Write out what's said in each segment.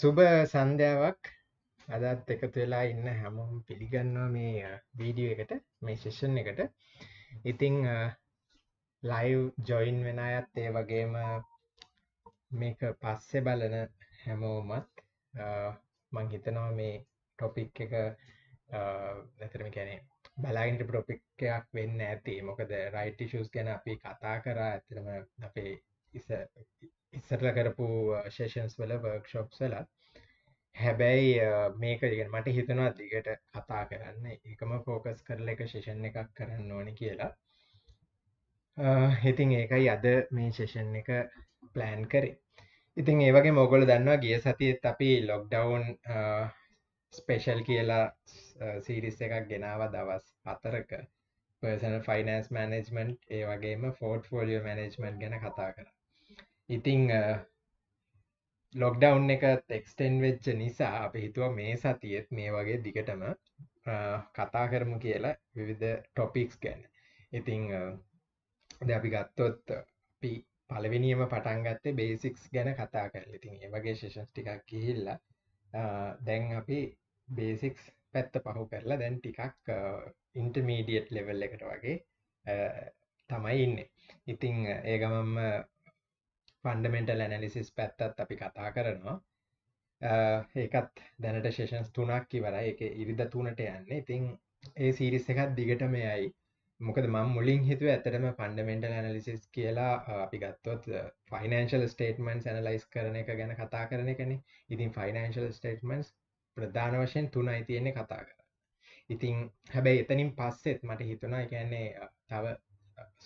සුබ සන්ධ්‍යාවක් අදත් එකතු වෙලා ඉන්න හැමෝම පිළිගන්නවා මේ වීඩියෝ එකට මේ ශිෂන් එකට ඉතිං ලයිව් ජොයින් වෙන අයත් ඒ වගේම මේක පස්සෙ බලන හැමෝමත් මං හිතනවා මේ ටොපික් එක නැතරම කැනේ බලාගට ප්‍රොපික්කයක් වෙන්න ඇති මොකද රයිටිෂස් ගැන අපි කතා කරා ඇතරම අපේ ඉස ඉස්සරලා කරපු ශේෂන්ස් වල වර්ක්ෂොප්ස් වෙලා හැබැයි මේක ගෙන මට හිතනවා දිගට කතා කරන්න එකම ෆෝකස් කරල එක ශේෂන් එකක් කරන්න ඕන කියලා හිතින් ඒකයි අද මේ ශේෂන් එක ප්ලෑන් කරේ ඉතින් ඒවගේ මොගොල දන්නවා ගිය සතියත් අපි ලොක්ඩවුන් ස්පේෂල් කියලා සීරිස් එකක් ගෙනාව දවස් අතරක පර්සන ෆයිනන්ස් මැනෙජ්මන්ට් ඒ වගේම ෆෝට් ෆෝලියෝ මැනෙජ්මන්ට් ගැන කතා කර ඉතිං ලොක්ඩවුන් එකත් එක්ස්ටෙන් වෙච්ච නිසා අප හිතුව මේ සතියත් මේ වගේ දිගටම කතා කරමු කියලා විවිධ ටොපික්ස් ගැන ඉතිං ද අපි ගත්තොත් පි පලවිනිියම පටන්ගත්තේ බේසික්ස් ගැන කතා කරල ඉතින් ඒවගේ ශේෂන්ස් ටිකක් කිහිල්ල දැන් අපි බේසික්ස් පැත්ත පහු කරලා දැන් ටිකක් ඉන්ටමීඩියට් ලෙවල් එකට වගේ තමයි ඉන්න ඉතිං ඒ ගමම්ම ෆන්ඩමෙන්ටල් ඇනලිසිස් පැත්තත් අපි කතා කරනවා ඒකත් දැනට ශේෂන්ස් තුනක් කිවර එක ඉරිද තුනට යන්න ඉතිං ඒ සිරිස් එකත් දිගට මෙයයි මොකද මං මුලින් හිතුව ඇතටම ෆන්ඩමෙන්ටල් ඇනලිසිස් කියලා අපි ගත්තොත් ෆයිනන්ශල් ස්ටේටමන්ස් ඇනලයිස් කරන එක ගැන කතා කරන එකන ඉතින් ෆයිනන්ශල් ස්ටේටමන්ස් ප්‍රධාන වශයෙන් තුනයි තියෙන්නේ කතා කර ඉතිං හැබැයි එතනින් පස්සෙත් මට හිතුනා එකන්නේ තව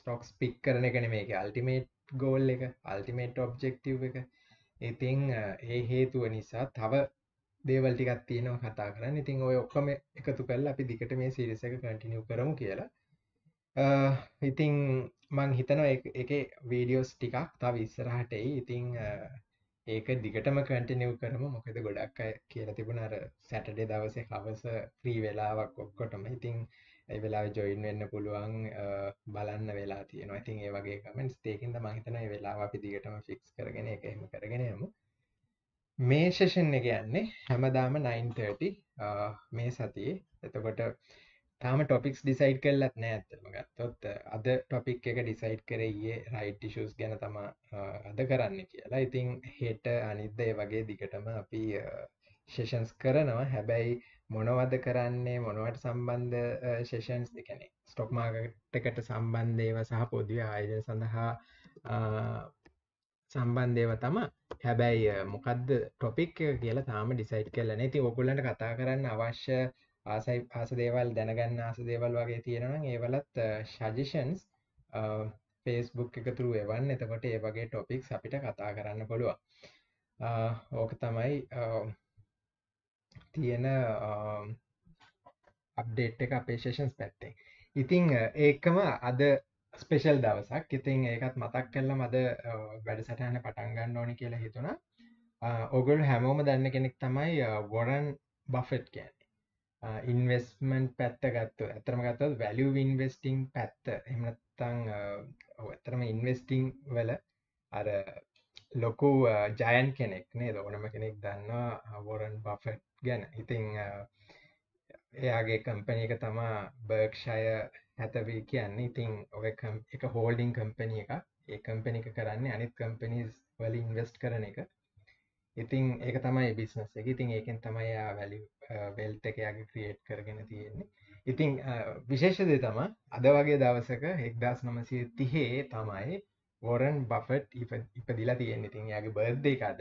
ස්ටොක්ස් පික් කරන එකන මේක අල්ටිමේට් ගෝල් එක අල්ටිමේට් ඔබ්ජෙක්ටව් එක ඉතිං ඒ හේතුව නිසා තව දේවල්ටිකත් තියෙනව කතා කරන්න ඉතිං ඔය ඔක්කම එකතු කල් අපි දිකට මේ සිරිසක කටිනිය කරමු කියලා ඉතිං මං හිතන එක වීඩියෝස් ටිකක් තව ඉස්සරහටයි ඉතිං ඒක දිගටම කටිනිව් කරම මොකද ගොඩක් කියලා තිබුණ අර සැටඩේ දවසේ හවස ප්‍රී වෙලාවක් ඔක්කොටම ඉතිං ඇයි වෙලා ජොයින් වෙන්න පුළුවන් බලන්න වෙලා තියෙනවා ඉතින් ඒ වගේ කමෙන්ට්ස් තේකින්ද මම හිතනවා මේ වෙලාව අපි දිගටම ෆික්ස් කරගෙන ඒක එහෙම කරගෙන යමු මේ session එක යන්නේ හැමදාම 9:30 මේ සතියේ එතකොට තාම ටොපික්ස් ඩිසයිඩ් කරලත් නෑ ඇත්තම ගත්තොත් අද ටොපික් එක ඩිසයිඩ් කරයේ රයිට් ටිෂස් ගැන තම අද කරන්න කියලා ඉතිං හෙට අනිද්ද ඒ වගේ දිගටම අපි ශේෂන්ස් කරනවා හැබැයි මොනවද කරන්නේ මොනවට සම්බන්ධ ශේෂන්ස් එකන ස්ටොක් මාගටකට සම්බන්ධේව සහ පොදිය ආයජන සඳහා සම්බන්ධයව තම හැබැයි මොකක්ද ටොපික් කියලා තාම ඩිසයිට් කරලන ති ඔකුලට කතා කරන්න අවශ්‍ය ආසයි පාස දේවල් දැනගන්න ආස දේවල් වගේ තියෙනන ඒවලත් ශජිෂන්ස් ෆේස්බුක් එකතුරු එවන් එතකොට ඒ වගේ ටොපික් අපිට කතා කරන්න පුළුවන් ඕක තමයි තියෙන අප්ඩේට් එක අපේ ශේෂන්ස් පැත්තේ ඉතිං ඒකම අද ස්පේෂල් දවසක් ඉතිං ඒකත් මතක් කෙල්ල මද වැඩ සටහන පටන්ගන්න ඕනි කියලා හිතුුණා ඔගොල් හැමෝම දන්න කෙනෙක් තමයි වොරන් බෆෙට් කියන්නේ ඉන්වස්මන්ට් පැත්ත ගත්තු ඇතරම ගත්තත් වැලිය ඉන්වස්ටිං පැත්ත එමනත්තං ඇතරම ඉන්වස්ටිං වල අර ලොකු ජයන් කෙනෙක් නේ දෝනම කෙනෙක් දන්නවා වොරන් බෆට් ගැන ඉතිං එයාගේ කම්පනක තමා බර්ක්ෂය හැතවී කියන්නේ ඉතිං ඔය එක හෝල්ඩිං කම්පනිය එක ඒ කම්පනික කරන්න අනිත් කම්පනිස් වල ඉන්වස්ට කරන එක ඉතිං ඒක තමයි බිස්නස් එක ඉතින් ඒකෙන් තමයියා වැලි වෙල්ත එකයාගේ ක්‍රියේට් කරගෙන තියෙන්නේ ඉතිං විශේෂදය තම අද වගේ දවසක එක්දස් නමසය තිහේ තමයි වොරන් බෆට් ඉපදිලා තියෙන් ඉතින් යාගේ බර්ධ එකද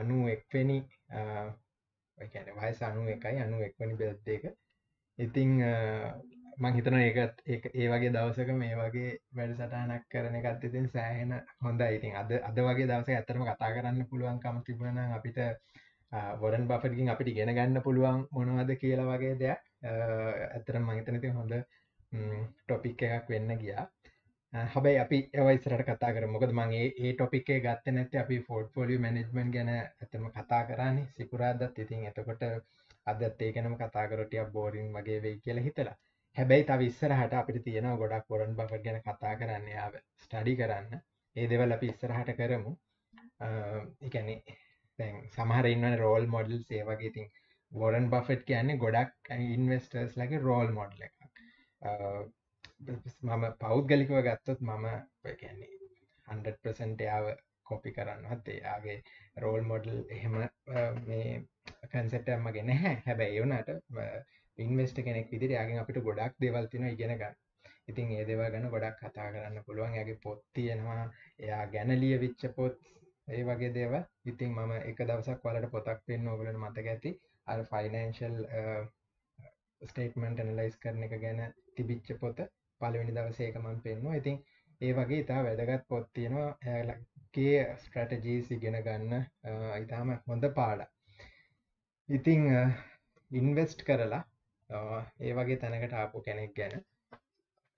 අනු එක්වැනි ැන වයස අනු එකයි අනු එක්වනි බෙද් එක ඉතිං මං හිතන ඒකත් ඒ වගේ දවසක මේ වගේ වැඩ සටහනක් කරන එකත් ඉතින් සෑහෙන හොඳ ඉතින් අද අද වගේ දවස ඇතරම කතා කරන්න පුළුවන්කම තිබුණන අපිට වොරන් බෆටකින් අපිට ගෙන ගන්න පුළුවන් මොනවද කියලා වගේ දෙයක් ඇතරම් මහිතනති හොඳ ටොපික් එකක් වෙන්න ගියා හැබයි අපි ඒවයිසරට කතා කර මොකද මගේ ඒ ටොපිකේ ගත්ත නැති අපි ෆෝඩ් ෆොලිය මනෙජ්මන් ගැන ඇතම කතා කරන්න සිපුරාදත් ඉතින් එතකොට අදත් ඒ ගැනම කතාකරටයක් බෝරින් වගේ වෙයි කියලා හිතලා හැබැයි තව ඉස්සරහට අපිට තියෙන ගොඩක් කොරන් බව ගැන කතා කරන්න යාව ස්ටඩි කරන්න ඒ දෙවල් අපි ඉස්සරහට කරමු එකන තැන් සමහරඉන්න රෝල් මොඩල් සේවගේ ඉතින් වොරන් බෆට් කියන්නේ ගොඩක් ඉන්වස්ටර්ස් ලගේ රෝල් මොඩ්ල එකක් මම පෞද්ගලිකව ගත්තොත් මම කියන්නේ හන්ඩපසන්ටයාව කොපි කරන්නත් එයාගේ රෝල් මොඩල් එහෙම මේ කැන්සටම ගෙන හැ හැබැයි එවනට ඉන්වස්ට කෙනෙක් විදිරයාගෙන් අපිට ගොඩක් දෙවල්තින ඉගෙනගන්න ඉතින් ඒ දෙව ගැන ගොඩක් කතා කරන්න පුළුවන් ඇගේ පොත් තියෙනවා එයා ගැනලිය විච්ච පොත් ඒ වගේ දේව ඉතින් මම එක දවසක් වලට පොතක් පෙන් ඔගලට මතක ඇති අල් ෆයිනන්ශල් ස්ටේටමන්ට නලයිස් කරන එක ගැන තිබිච්ච පොත පලවෙනි දවසේකමන් පෙන්වා ඉතින් ඒ වගේ ඉතා වැදගත් පොත්තියෙනවා ඇලගේ ස්ට්‍රටජීස් ඉගෙන ගන්න ඉතාම හොඳ පාඩ ඉතිං ඉන්වෙස්ට් කරලා ඒ වගේ තැනකට ආපු කෙනෙක් ගැන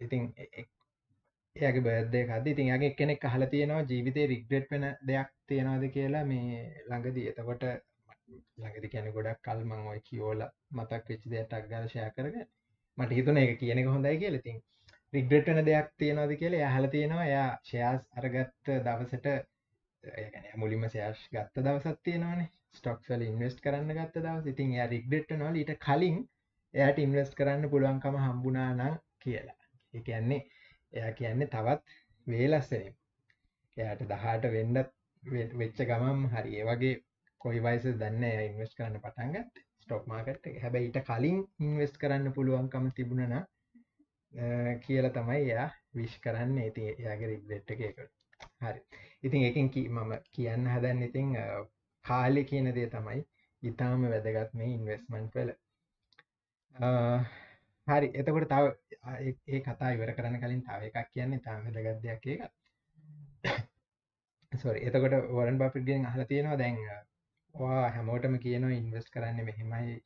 ඉතිං එයාගේ බර්දය කද ඉතින් ගේ කෙනෙක් අහල තියෙනවා ජීවිතය රිග්ඩට් වෙන දෙයක් තියෙනවාද කියලා මේ ළඟදී එතකොට ළඟදි කැන ගොඩක් කල් මං ඔය කියෝල මතක් වෙච්චි දෙයක් අක්ගර්ශය කරග මට හිතුන එක කියන හොඳයි කියලතින් රිග්‍රට් වෙන දෙයක් තියෙනවද කියලා යහල තියෙනවා එයා ෂයාස් අරගත්ත දවසට මුලින්ම සයාශ් ගත්ත දවසත් තියෙනවාන ස්ටොක්සල් ඉන්වස්ට කරන්න ගත්ත දවස ඉතින් එයා රික්්ඩෙට් නොල ඊට කලින් එයට ඉන්වස්ට කරන්න පුළුවන්කම හම්බුනා නම් කියලා එකන්නේ එයා කියන්නේ තවත් වේලස්සන එයට දහට වෙන්ඩත් වෙච්ච ගමම් හරි ඒ වගේ කොයි වයිස දන්න ඉන්වස් කරන්න පටන්ගත් ස්ටොක් මාකට් හැබැ ඊට කලින් ඉන්වස්ට කරන්න පුළුවන්කම තිබුණනා කියල තමයි එයා විශ් කරන්න ඇති එයාගේ රිග්‍රෙට් එකකට හරි ඉතින් එකින් මම කියන්න හදන්න ඉතිං කාලෙ කියන දේ තමයි ඉතාම වැදගත් මේ ඉන්වස්මන්් වල හරි එතකොට තව ඒ කතා ඉවර කරන කලින් තව එකක් කියන්නේ තාම වැදගත් දෙයක් එක සොරි එතකොට වරන් බපිගෙන් අහල තියෙනවා දැන් හැමෝටම කියනවා ඉන්වස් කරන්න මෙහෙමයි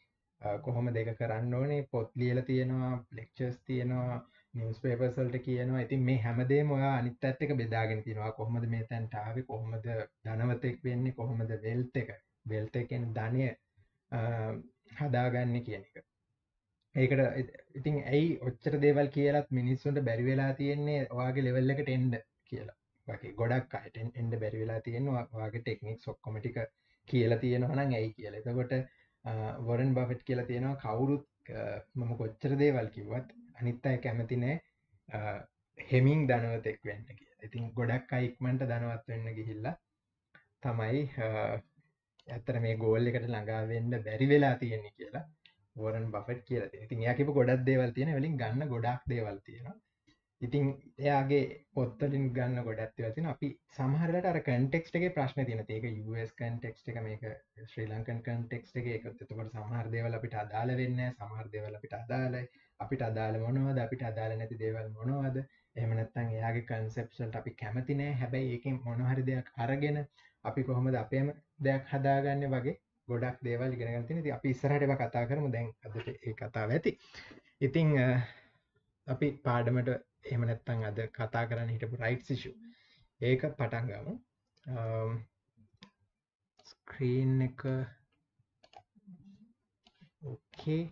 කොහොම දෙක කරන්න ඕනේ පොත් ලියල තියෙනවා ලෙක්ෂස් තියෙනවා නිස් පේපර්සල්ට කියනවා ඉතින් මේ හැමදේ මොයා අනිත් ඇත්තක බෙදාගෙන තිෙනවා කොහොමද මේ තැන්ටාව කොහොමද ධනවතෙක් වෙන්නේ කොහොමද වෙල්ත එක වෙල්තකෙන් ධනය හදාගන්න කියන එක ඒකට ඉතින් ඇයි ඔච්චර දේවල් කියලත් මිනිස්සුන්ට බැරිවෙලා තියෙන්නේ ඔයාගේ ලෙවල් එකට එන්ඩ කියලා වගේ ගොඩක් අයටෙන් එන්ඩ බැරිවෙලා තියෙනවා වාගේ ටෙක්නික් සොක්කොමටික කියලා තියෙනවනම් ඇයි කියල එතකොට වොරන් බෆට් කියලා තියෙනවා කවුරුත් මම කොච්චර දේවල් කිව්වත් අනිත් අය කැමති නෑ හෙමින් දනවතෙක් වෙන්න කිය ඉතින් ගොඩක් අයික්මට දනවත් වෙන්න ගිහිල්ලා තමයි ඇත්තර මේ ගෝල් එකට ළඟාවෙන්න බැරි වෙලා තියෙන්නේ කියලා වරන් බෆට් කියල ඉතින් යකිප ගොඩක් දේවල් තියෙන වලින් ගන්න ගොඩක් දේවල් තියෙනවා ඉතින් එයාගේ පොත්තලින් ගන්න ගොඩත් තිවතින අපි සහරලට අර කටෙක්ට එක ප්‍රශ්න තින ඒක ස් කන්ටෙක්් එක මේක ශ්‍රී ලංකන් කන්ටෙක්් එක එකතකට සහර්දේවල අපිට අදාල වෙන්න සමහර්දේවල අපිට අදාලයි අපිට අදාල මොනවද අපිට අදාල නැති දේවල් මොනවද එමනත්තන් එයාගේ කන්සෙප්සල්ට අපි කැමතිනෑ හැබැයි ඒක මොනහරි දෙයක් අරගෙන අපි කොහොමද අපේම දෙයක් හදාගන්න වගේ ගොඩක් දේවල් ගෙනගතින ති අපි ඉස්සරහටව කතා කරම දැන් අදට ඒ කතාව ඇති ඉතිං අපි පාඩමට එහෙම නැත්තං අද කතා කරන්න හිටපු රයිට් සිෂු ඒක පටන්ගමු ස්ක්‍රීන් um, එක ඕකේ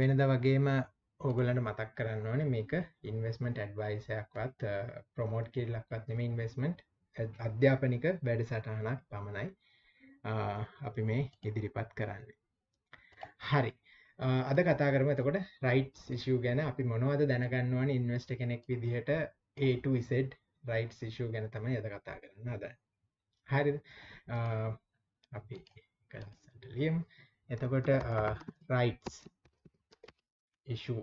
වෙනද වගේම ඔගලට මතක් කරන්න ඕන මේක ඉන්වස්මට ඇඩ්වයිසයක්වත් ප්‍රමෝට් කිල්ලක්වත් නෙම ඉන්වස්මට් අධ්‍යාපනික වැඩ සටහනක් පමණයි uh, අපි මේ ඉදිරිපත් කරන්න හරි අද කතා කරම එතකොට රයිට් සිෂූ ගැන අපි මොනවද දැනගන්නවන ඉන්වස්ට කෙනෙක් විදිහට ඒටසෙඩ් රයිට් සිෂූ ගැන තම යද කතා කරන්න අද හරි අපි ලියම් එතකොට රයිටස් ඉෂූ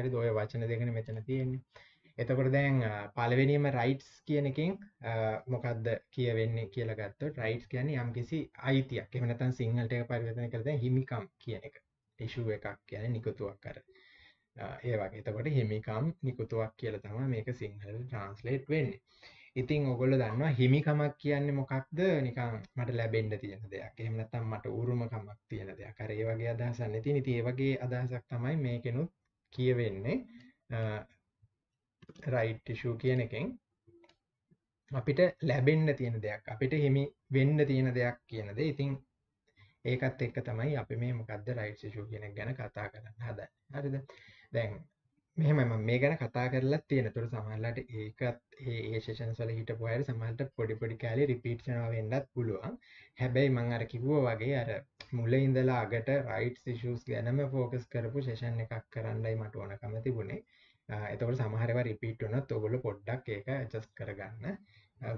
හරි දෝය වචන දෙකන මෙතන තියෙන්නේ එතකොට දැන් පලවෙනීම රයිටස් කියනකින් මොකක්ද කියවෙන්නේ කියලගත්ත රයිට් කියන්නේ යම් කිසි අයිතියක් එමනතන් සිංහලට පරිවතන කරද හිමිකම් කියන එක ඉෂුව එකක් යන නිකුතුවක් කර ඒවගේ එතකොට හිමිකම් නිකුතුවක් කියල තම මේක සිංහල ට්‍රන්ස්ලේට් වෙන්න ඉතිං ඔගොල දන්නවා හිමිකමක් කියන්න මොකක්ද නිකම් මට ලැබෙන්ඩ තියෙන දෙයක් එමනතම් මට උරුමකමක් තියෙන දෙයක් කර ඒ වගේ අදහසන්න ති නිති ඒවගේ අදහසක් තමයි මේකෙනුත් කියවෙන්නේ රයිට්ටිෂූ කියන එකෙන් අපිට ලැබෙන්න්න තියෙන දෙයක් අපිට හිමි වෙන්න තියෙන දෙයක් කියනද ඉතිං ඒකත් එක්ක තමයි අපි මේ මොකක්ද රයිට් සිෂු කෙනෙක් ගැන කතා කරන්න හදන්න හරිද දැන් මෙහම මේ ගැන කතා කරලා තියෙන තුර සමහල්ලට ඒකත් ඒේෂන් සල හිට පොයර සමහට පොඩිපොඩි කාලි රිපිට්ෂනාව වෙන්නත් පුළුවන් හැබැයි මං අර කිව්ව වගේ අර මුල ඉඳලා අගට රයිට් සිෂස් ගැනම ෆෝකස් කරපු ශේෂන් එකක් කරන්නයි මට ඕන කමතිබුණේ එතකට සමහරව රිපිට් වනත් ඔගොල පොඩ්ඩක් ඒක ජස් කරගන්න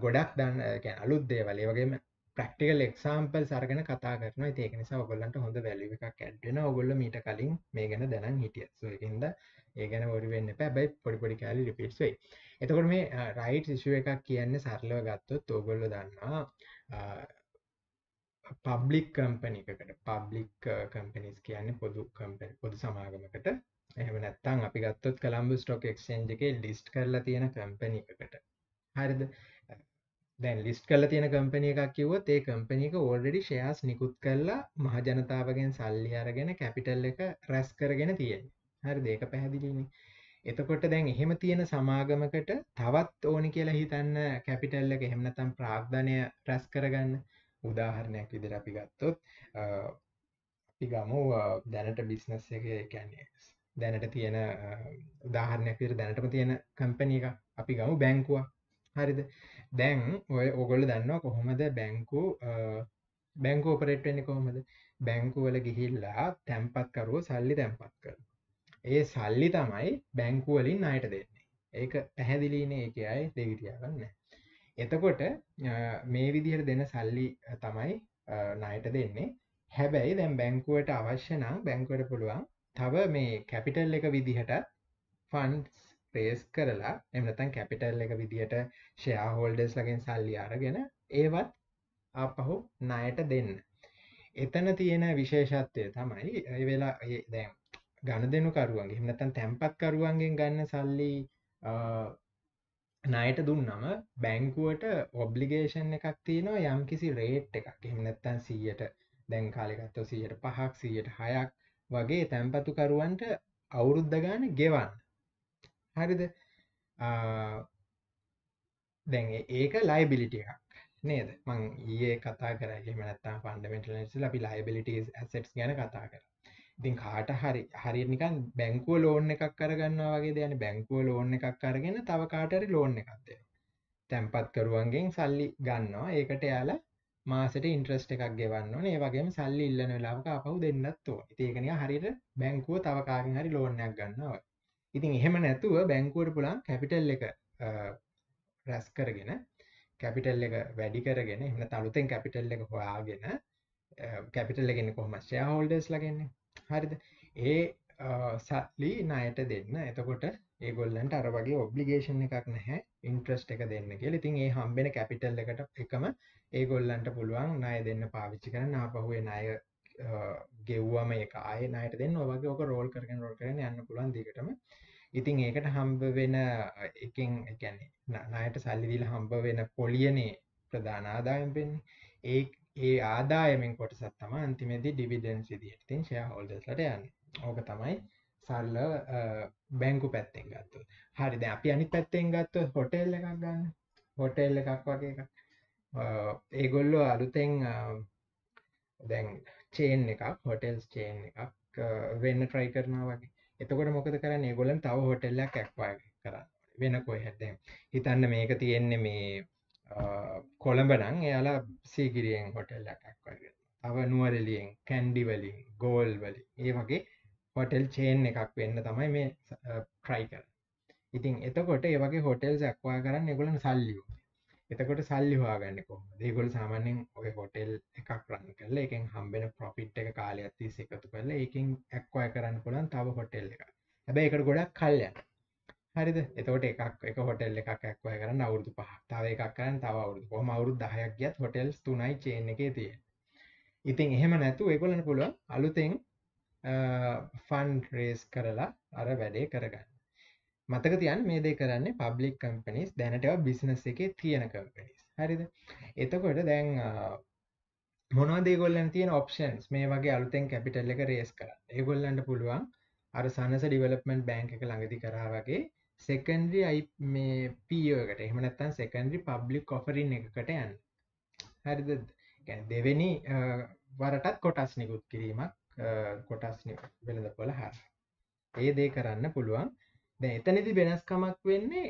ගොඩක් දන්න අලුත් දේවල් වගේම ප්‍රක්ටිකල් එක්සාම්පල් සර්ගෙන කතා කරන ඒක නිසා ඔගොල්ලන්ට හොඳ වැලි එකක් ඇඩ්ඩෙන ඔගොල්ල මීට කලින් මේ ගැන දැනන් හිටිය සොයකින්ද ඒ ගැන ොඩිවෙන්න පැබයි පොඩිපොඩි කෑලි රිපිට්ස්වෙයි එතකොට මේ රයිට් ශිෂුව එකක් කියන්න සරලව ගත්තොත් ඔගොල්ල දන්නා පබ්ලික් කම්පනිකට පබ්ලික් කම්පනිස් කියන්න පොදු කම්පෙන් පොදු සමාගමකට එහම නැත්තං අපි ගත්තොත් කළම්බ ස්ටොක් එක්ෂන්ජ එක ලිස්ට් කරලා තියෙන කම්පනකට හරිද දැන් ලිස්ට් කරලා තියෙන කම්පැනි එකක් කිව්වොත් ඒ කම්පැනි එක ඕල්රෙඩි ෂෙයාස් නිකුත් කරලා මහ ජනතාවගෙන් සල්ලි අරගෙන කැපිටල් එක රැස් කරගෙන තියෙනවා. හරිද? ඒක පැහැදිලිනේ. එතකොට දැන් එහෙම තියෙන සමාගමකට තවත් ඕනි කියලා හිතන්න කැපිටල් එක එහෙම නැත්නම් ප්‍රාග්ධනය රැස් කරගන්න උදාහරණයක් විදිහට අපි ගත්තොත් අපි ගමු දැනට බිස්නස් එක කියන්නේ දැනට තියෙන උදාහරණයක් විදිහට දැනටම තියෙන කම්පැනි එකක් අපි ගමු බැංකුවක්. හරිද? දැන් ඔය ඔගොල දන්න කොහොමද බැංකු බැංකෝපරෙට්ටනි කොහොමද බැංකුවල ගිහිල්ලා තැන්පත්කරුව සල්ලි තැන්පත් කර ඒ සල්ලි තමයි බැංකුවලින් අයට දෙන්නේ ඒක පැහැදිලීන එක අයි දෙවිටියාගන්න එතකොට මේ විදිහට දෙන සල්ලි තමයි නයට දෙන්නේ හැබැයි දැම් බැංකුවට අවශ්‍යන බැංකුවට පුළුවන් තව මේ කැපිටල් එක විදිහට ෆන්ස් ට්‍රේස් කරලා එමනතන් කැපිටල් එක විදිහට ෂයා හෝල්ඩස් ලගෙන් සල්ලි අරගෙන ඒවත් අපහු ණයට දෙන්න එතන තියෙන විශේෂත්වය තමයි ඒ වෙලා දැම් ගණ දෙනුකරුවන්ගේ හිමනතන් තැම්පත්කරුවන්ගෙන් ගන්න සල්ලි ණයට දුන්නම බැංකුවට ඔබ්ලිගේෂන් එකක් තියෙනවා යම් කිසි රේට් එකක් හිමනැත්තන් සීයට දැන් කාලෙකත්ව සීයට පහක් සීයට හයක් වගේ තැම්පතුකරුවන්ට අවුරුද්ධ ගාන ගෙවන්න හරිද දැන් ඒක ලයිබිලිට එකක් නේද මං ඒ කතා කරම නත්තා පන්ඩමෙන්ටල අපි ලයිබිලිටස් ඇසට් ගැන කතා කර ඉතින් කාට හරි හරි නිකන් බැංකුව ලෝන් එකක් කරගන්නවා වගේ දයන බැංකුව ලෝන් එකක් කරගෙන තව කාටරි ලෝන් එකක්දේ තැම්පත් කරුවන්ගෙන් සල්ලි ගන්නවා ඒකට යාලා මාසට ඉන්ට්‍රස්ට එකක් ගෙවන්න ඒ වගේම සල්ලි ඉල්ලන වෙලාවක අපහු දෙන්නත්වෝ ඒකනය හරිට බැංකුව තවකාගෙන් හරි ලෝනයක් ගන්නවා ඉතින් එහෙම නැතුව බැංකුවට පුළන් කැපිටල් එක රැස් කරගෙන කැපිටල් එක වැඩි කරගෙන එන්න තලුතෙන් කැපිටල් එක හොයාගෙන කැපිටල් එකෙන කොහොම ෂයාහෝල්ඩස් ලගන්නේ හරිද ඒ සල්ලි නයට දෙන්න එතකොට ඒගොල්ලන්ට අර වගේ ඔබ්ලිගේෂන් එකක් නැහැ ඉන්ට්‍රස්ට් එක දෙන්න කියල ඉතින් ඒ හම්බෙන කැපිටල් එකට එකම ඒගොල්ලන්ට පුළුවන් නය දෙන්න පාවිච්චි කරන අපහුවේ නය ගෙව්වම එක අය නයට දෙන්න ඔවගේ ඕක රෝල් කරගෙන රෝල් කරන යන්න පුළන් දිකටම ඉතින් ඒකට හම්බ වෙන එකෙන් එකැන්නේ නයට සල්ලිදිල හම්බ වෙන පොලියනේ ප්‍රධාන ආදායම් පෙන්නේ ඒ ඒ ආදායමෙන් කොටසත් තම අන්තිමේදී ඩිවිඩන්සි දිටතින් ෂයා හෝල්ඩස්ලට යන්න ඕක තමයි සල්ල බැංකු පැත්තෙන් ගත්තු හරිද අපි අනි පැත්තෙන් ගත්තු හොටෙල් එකක් ගන්න හොටෙල් එකක් වගේ එකක් ඒගොල්ලෝ අලුතෙන් දැන් චේන් එකක් හොටෙල්ස් චේන් එකක් වෙන්න ට්‍රයි කරනවා වගේ එතකොට මොකද කරන්න ගොලන් තව හොටෙල්ලක් ඇක්වා කරන්න වෙන කොයි හැටේ හිතන්න මේක තියෙන්නේ මේ කොළඹනං එයාලා සීගිරියෙන් හොටෙල්ලක් ඇක්වගේ තව නුවරලියෙන් කැන්ඩිවලින් ගෝල් වලි ඒ වගේ හොටෙල් චේන් එකක් වෙන්න තමයි මේ ට්‍රයි කර ඉතින් එතකොට ඒවගේ හොටෙල් ඇක්වා කරන්න ගොලන් සල්ලියෝ එතකොට සල්ලි හවාගන්න කොහොමද ඒගොල්ලෝ සාමාන්‍යයෙන් ඔය හොටෙල් එකක් රන් කරලා ඒකෙන් හම්බෙන ප්‍රොෆිට් එක කාලයක් තිස්සේ එකතු කරලා ඒකෙන් ඇක්වය කරන්න පුළුවන් තව හොටෙල් එකක්. හැබැයි ඒකට ගොඩක් කල් යනවා. හරිද එතකොට එකක් එක හොටෙල් එකක් ඇක්වය කරන්න අවුරුදු පහ තව එකක් කරන්න තව අවුරුදු කොහොම අවුරුදු 10ක් ගියත් හොටෙල්ස් තුනයි චේන් එකේ තියෙන්නේ. ඉතින් එහෙම නැතු ඒගොල්ලන්ට පුළුවන් අලුතෙන් ෆන් රේස් කරලා අර වැඩේ කරගන්න. මතක තියන් මේ දේ කරන්නේ පබ්ලික් කම්පනිස් දැනටව බිසිනස් එක තියෙන කම්පනිස් හරිද එතකොට දැන් මොනදේගොල්ලන් තියෙන ඔප්ෂන්ස් මේ වගේ අලුතෙන් කැපිටල් එක රේස් කර ඒගොල්ලන්ට පුළුවන් අර සනස ඩිවලප්මන්ට් බෑංක එක ළඟදි කරා වගේ සෙකන්ඩරි අයි මේ පීෝකට එහමනත්තන් සෙකන්ඩරි පබ්ලික් කොෆරින් එකකට යන් හරිද දෙවෙනි වරටත් කොටස් නිකුත් කිරීමක් කොටස් වෙළඳ පොළ හර ඒ දේ කරන්න පුළුවන් එතනති වෙනස්කමක් වෙන්නේ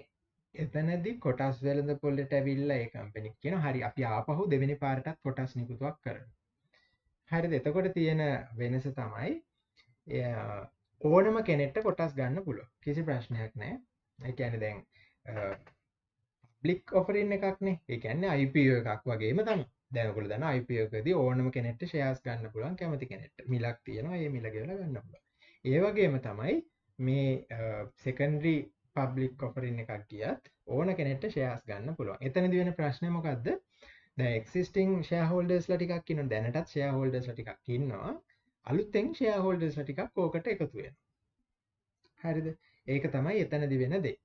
එතනදි කොටස් වෙලඳ පොල්ලට ඇවිල්ල ඒ කම්පෙනක් කියෙන හරි අපි ආපහු දෙවෙනි පාරටත් කොටස් නිකුතුවක් කරන හරි දෙතකොට තියෙන වෙනස තමයි ඕනම කෙනෙට කොටස් ගන්න පුල කිසි ප්‍රශ්නයක් නෑ එකැන දැන් බ්ලික් ඔෆරන්න එකක්නේ එකන්න අයිප එකක් වගේම තම දැනකුල දන අයිපයකද ඕනම කෙනෙට ශයාස් ගන්න පුලන් කැමති කෙනෙට මිලක් තියෙනවා ඒ මිලගල ගන්න පුල ඒවගේම තමයි මේ සෙකන්ඩරි පබ්ලික් කොපරින්න එකක් කියත් ඕන කෙනෙට ශයාස් ගන්න පුළුව එතන දිවෙන ප්‍රශ්නමකක්ද ක්සිටිං ෂහෝල්ඩස් ලටිකක් කියන දැනටත් ෂයහෝල්ඩස් ලටිකක් කින්නවා අලුත්තෙන් ෂයහෝල්ඩස් ලටිකක් ඕකට එකතුවෙන හරිද ඒක තමයි එතන දිවෙන දේ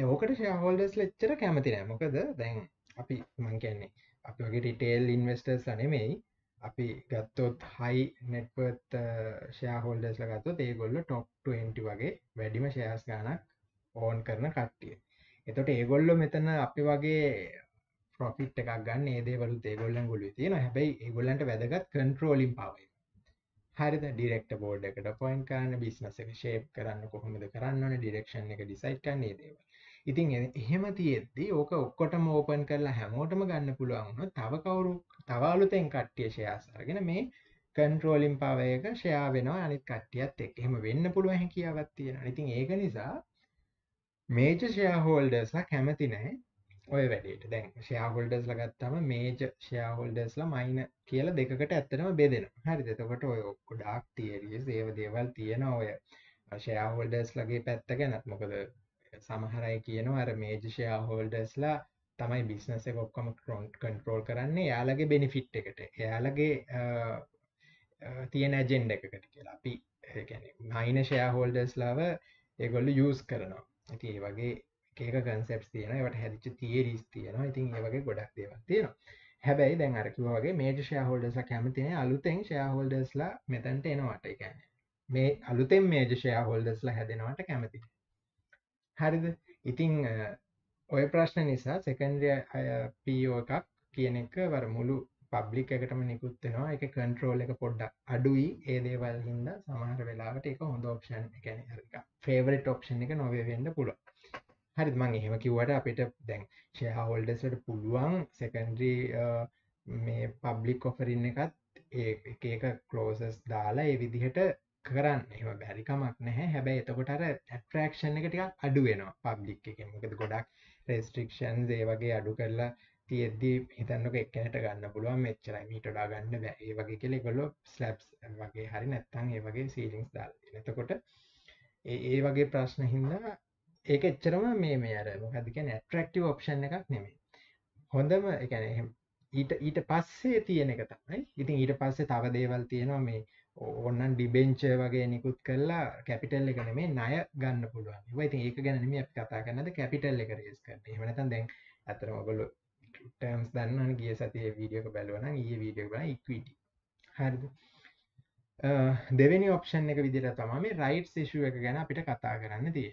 දෙවකට ෂයහෝල්ඩස් ලච්චර කැමතිනෑ මොකද දැන් අපි මං කියන්නේ අපි වගේ ටේල් ඉන්වස්ටර්ස් අනෙමෙයි අපි ගත්තොත් හයි නෙට්වර්ත් ෂයාහෝල්ඩස්ල ගත්තු ඒගොල්ල ටොප්ට වගේ වැඩිම ශයාස් ගානක් ඕන් කරන කට්ටිය එතොට ඒගොල්ලො මෙතන අපි වගේ ප්‍රොෆිට් එකක් ගන්න ඒදේවලු ඒගොල්ලන් ගොලු තියෙන හැබයි ඒගොල්ලන්ට වැදගත් කන්ට්‍රෝලිම් පවයි හරිද ඩිරෙක්ට බෝඩ් එකට පොයින් කරන්න බිස්නස එක ශේප් කරන්න කොහොමද කරන්න ඩිරක්ෂන් එක ඩිසයිට් කන්නේ දේවල් ඉතින් එහෙම තියෙද්දි ඕක ඔක්කොටම ඕපන් කරලා හැමෝටම ගන්න පුළුවන් වුණොත් තව කවුරු තව අලුතෙන් කට්ටිය ෂෙයාස් අරගෙන මේ කන්ට්‍රෝලින් පවර් එක ෂෙයා වෙනවා අනිත් කට්ටියත් එක්ක. එහෙම වෙන්න පුළුවන් හැකියාවක් තියෙනවා. ඉතින් ඒක නිසා මේජර් ෂෙයා හෝල්ඩර්ස්ලා කැමති නැහැ ඔය වැඩේට. දැන් ෂෙයා හෝල්ඩර්ස්ලා ගත්තම මේජර් ෂෙයා හෝල්ඩර්ස්ලා මයින කියලා දෙකකට ඇත්තටම බෙදෙනවා. හරිද? එතකොට ඔය ගොඩාක් තියරියස් ඒව දේවල් තියෙනවා ඔය ෂෙයා හෝල්ඩර්ස්ලාගේ පැත්ත ගැනත් මොකද සමහරයි කියනවා අර මේජිෂයා හෝල්ඩස්ලා තමයි බිස්නස කොක්කම කරොන්ට් කන්ට්‍රෝල් කරන්නේ යාලගේ බෙනිෆිට් එකට එයාලගේ තියෙන ඇජෙන්ඩ එකකට කියලා අපි මයින ෂයා හෝල්ඩස් ලාව ඒගොල්ල යස් කරනවා ඇති ඒ වගේ ඒක ගන්සප් තියන ට හැදිච තිේරිස් තියනවා ඉතින් ඒවගේ ගොඩක් දේව තියෙනවා හැබැයි දැන් අරකිවගේ මේජ ෂයහෝල්ඩස කැමතින අලුතෙන් ෂයහෝල්ඩස්ලා මෙතැන්ට එනවට එකන මේ අලුතෙන් මේජ ෂයහෝල්ඩස්ලා හැදෙනවට කැමති හරිද ඉතිං ඔය ප්‍රශ්න නිසා සෙකන්ඩිය අය පීෝ එකක් කියන එක වර මුළු පබ්ලික් එකටම නිකුත්වෙනවා එක කන්ට්‍රෝල් එක පොඩ්ඩක් අඩුයි ඒ දේවල් හින්ද සමහර වෙලාවට එක හොඳ ක්ෂන් එකැන හරික ෆේවරට ඔක්ෂන් එක නොවවෙන්න පුළුව හරි මං එහෙම කිවට අපිට දැන් ෂයහෝල්ඩසට පුළුවන් සෙකන්ඩ්‍රී මේ පබ්ලික් ඔෆරන්න එකත් ඒක කලෝසස් දාලා ඒ විදිහට කරන්න ඒ බැරිකමක් නැහැ හැබැයි එතකොට අර ඇට්‍රක්ෂන් එක ටිකක් අඩුවෙනවා පබ්ලික් එක මොකද ගොඩක් රෙස්ට්‍රික්ෂන් ඒ වගේ අඩු කරලා තියෙද්දී හිතන්නක එක්කනට ගන්න පුළුවන් මෙච්චරයි මීටඩා ගන්න බෑ ඒ වගේ කෙලෙ ගොල්ලො ස්ලැබ්ස් වගේ හරි නැත්තං ඒ වගේ සීලිින්ස් දාල් එතකොට ඒ වගේ ප්‍රශ්න හින්දා ඒක එච්චරම මේ මේ අර මොකදක නැට්‍රක්ටව ඔප්ෂන් එකක් නෙමේ හොඳම එකන එහෙම ඊට ඊට පස්සේ තියෙන එක තමයි ඉතින් ඊට පස්සේ තව දේවල් තියෙනවා මේ ඔන්නන් ඩිබෙන්ච වගේ නිකුත් කරලා කැපිටල් එකන මේ නය ගන්න පුළුවන් වයිති ඒක ගැනීම අප කතා කරන්නද කැපිටල් එක රේස් කරන්න එමනතන් දැන් අතර ඔගොල ටම්ස් දන්නන් ගිය සතිය වීඩියක බැලවන ඒ වීඩියෝ බල ඉක්විට හරි දෙවැනි ඔප්ෂන් එක විදිර තමම රයිට් සිෂුව එක ගැන අපිට කතා කරන්න තිය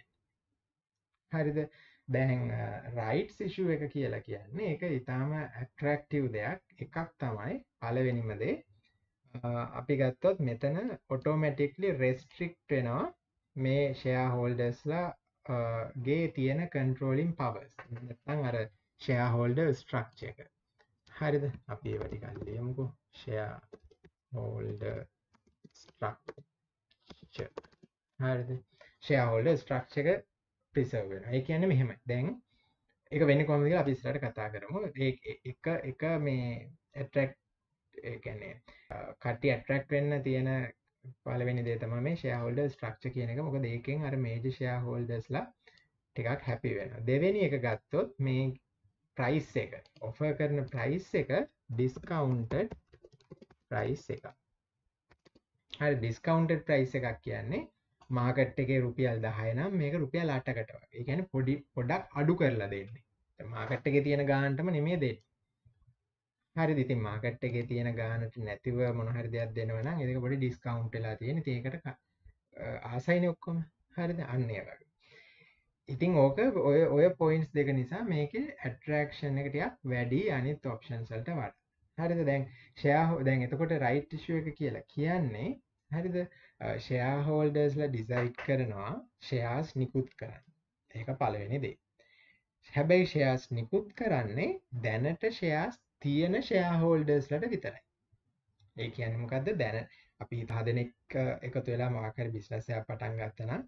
හරිද දැන් රයිට් සිෂුව එක කියලා කියන්නේ එක ඉතාම ඇට්‍රක්ටව් දෙයක් එකක් තමයි පලවෙනිමදේ අපි ගත්තොත් මෙතන ඔටෝමැටික්ලි රෙස්ට්‍රික්ට් වෙනවා මේ ෂයා හෝල්ඩස්ලා ගේ තියෙන කන්ට්‍රෝලින් පවස් තන් අර ෂයා හෝල්ඩ ස්ට්‍රක්ෂ එක හරිද අපි වැටිකල්ලියමුකු ෂයා හෝල්ඩ ස්ට්‍රක්ෂ හරිද ෂයාහෝල්ඩ ස්ට්‍රක්ෂ එක පිසවෙන ඒ කියන්න මෙහෙම දැන් එක වෙන කොමදිල අපිස්රට කතා කරමු එක එක මේ ඇටක් ගැන්නේ කටි ඇට්‍රක් වෙන්න තියෙන පලවෙනි දේතම මේ ෂයාහෝල්ඩ ස්ට්‍රක්ෂ කියනක මොක දෙකෙන් අර මේජ ෂයාහෝල්ඩස්ලා ටිකක් හැපි වෙන දෙවෙනි එක ගත්තොත් මේ ප්‍රයිස් එක ඔෆ කරන ප්‍රයිස් එක ඩිස්කවුන්ට ප්‍රයිස් එක හරි ඩිස්කවුන්ට ප්‍රයිස් එකක් කියන්නේ මාකට් එක රුපියල් දහයනම් මේක රුපියල් අටකට වගේ ගැන පොඩි පොඩක් අඩු කරලා දෙන්නේ මාකට් එක තියෙන ගාන්ටම නෙමේ දෙන්න හරි ඉතින් මාකට් එකේ තියෙන ගානට නැතිව මොනහරි දෙයක් දෙනවා නම් ඒක පොඩි ඩිස්කවුන්ට් වෙලා තියෙන. ඉතින් ඒකට ආසයිනේ ඔක්කොම. හරිද? අන්න ඒ වගේ. ඉතින් ඕක ඔය ඔය පොයින්ට්ස් දෙක නිසා මේකේ ඇට්‍රැක්ෂන් එක ටිකක් වැඩි අනිත් ඔප්ෂන්ස් වලට වඩා. හරිද? දැන් ෂෙයා දැන් එතකොට රයිට් ඉෂුව එක කියලා කියන්නේ හරිද? ෂෙයා හෝල්ඩර්ස්ලා ඩිසයිඩ් කරනවා ෂෙයාස් නිකුත් කරන්න. ඒක පළවෙනි දේ. හැබැයි ෂෙයාස් නිකුත් කරන්නේ දැනට ෂෙයාස් තියෙන ෂයාහෝල්ඩර්ස්ලට විතරයි ඒ කියනමකක්ද දැන අපි ඉතා දෙනෙක් එකතු වෙලා මාකර බිශ්නසයක් පටන් ගත්තනම්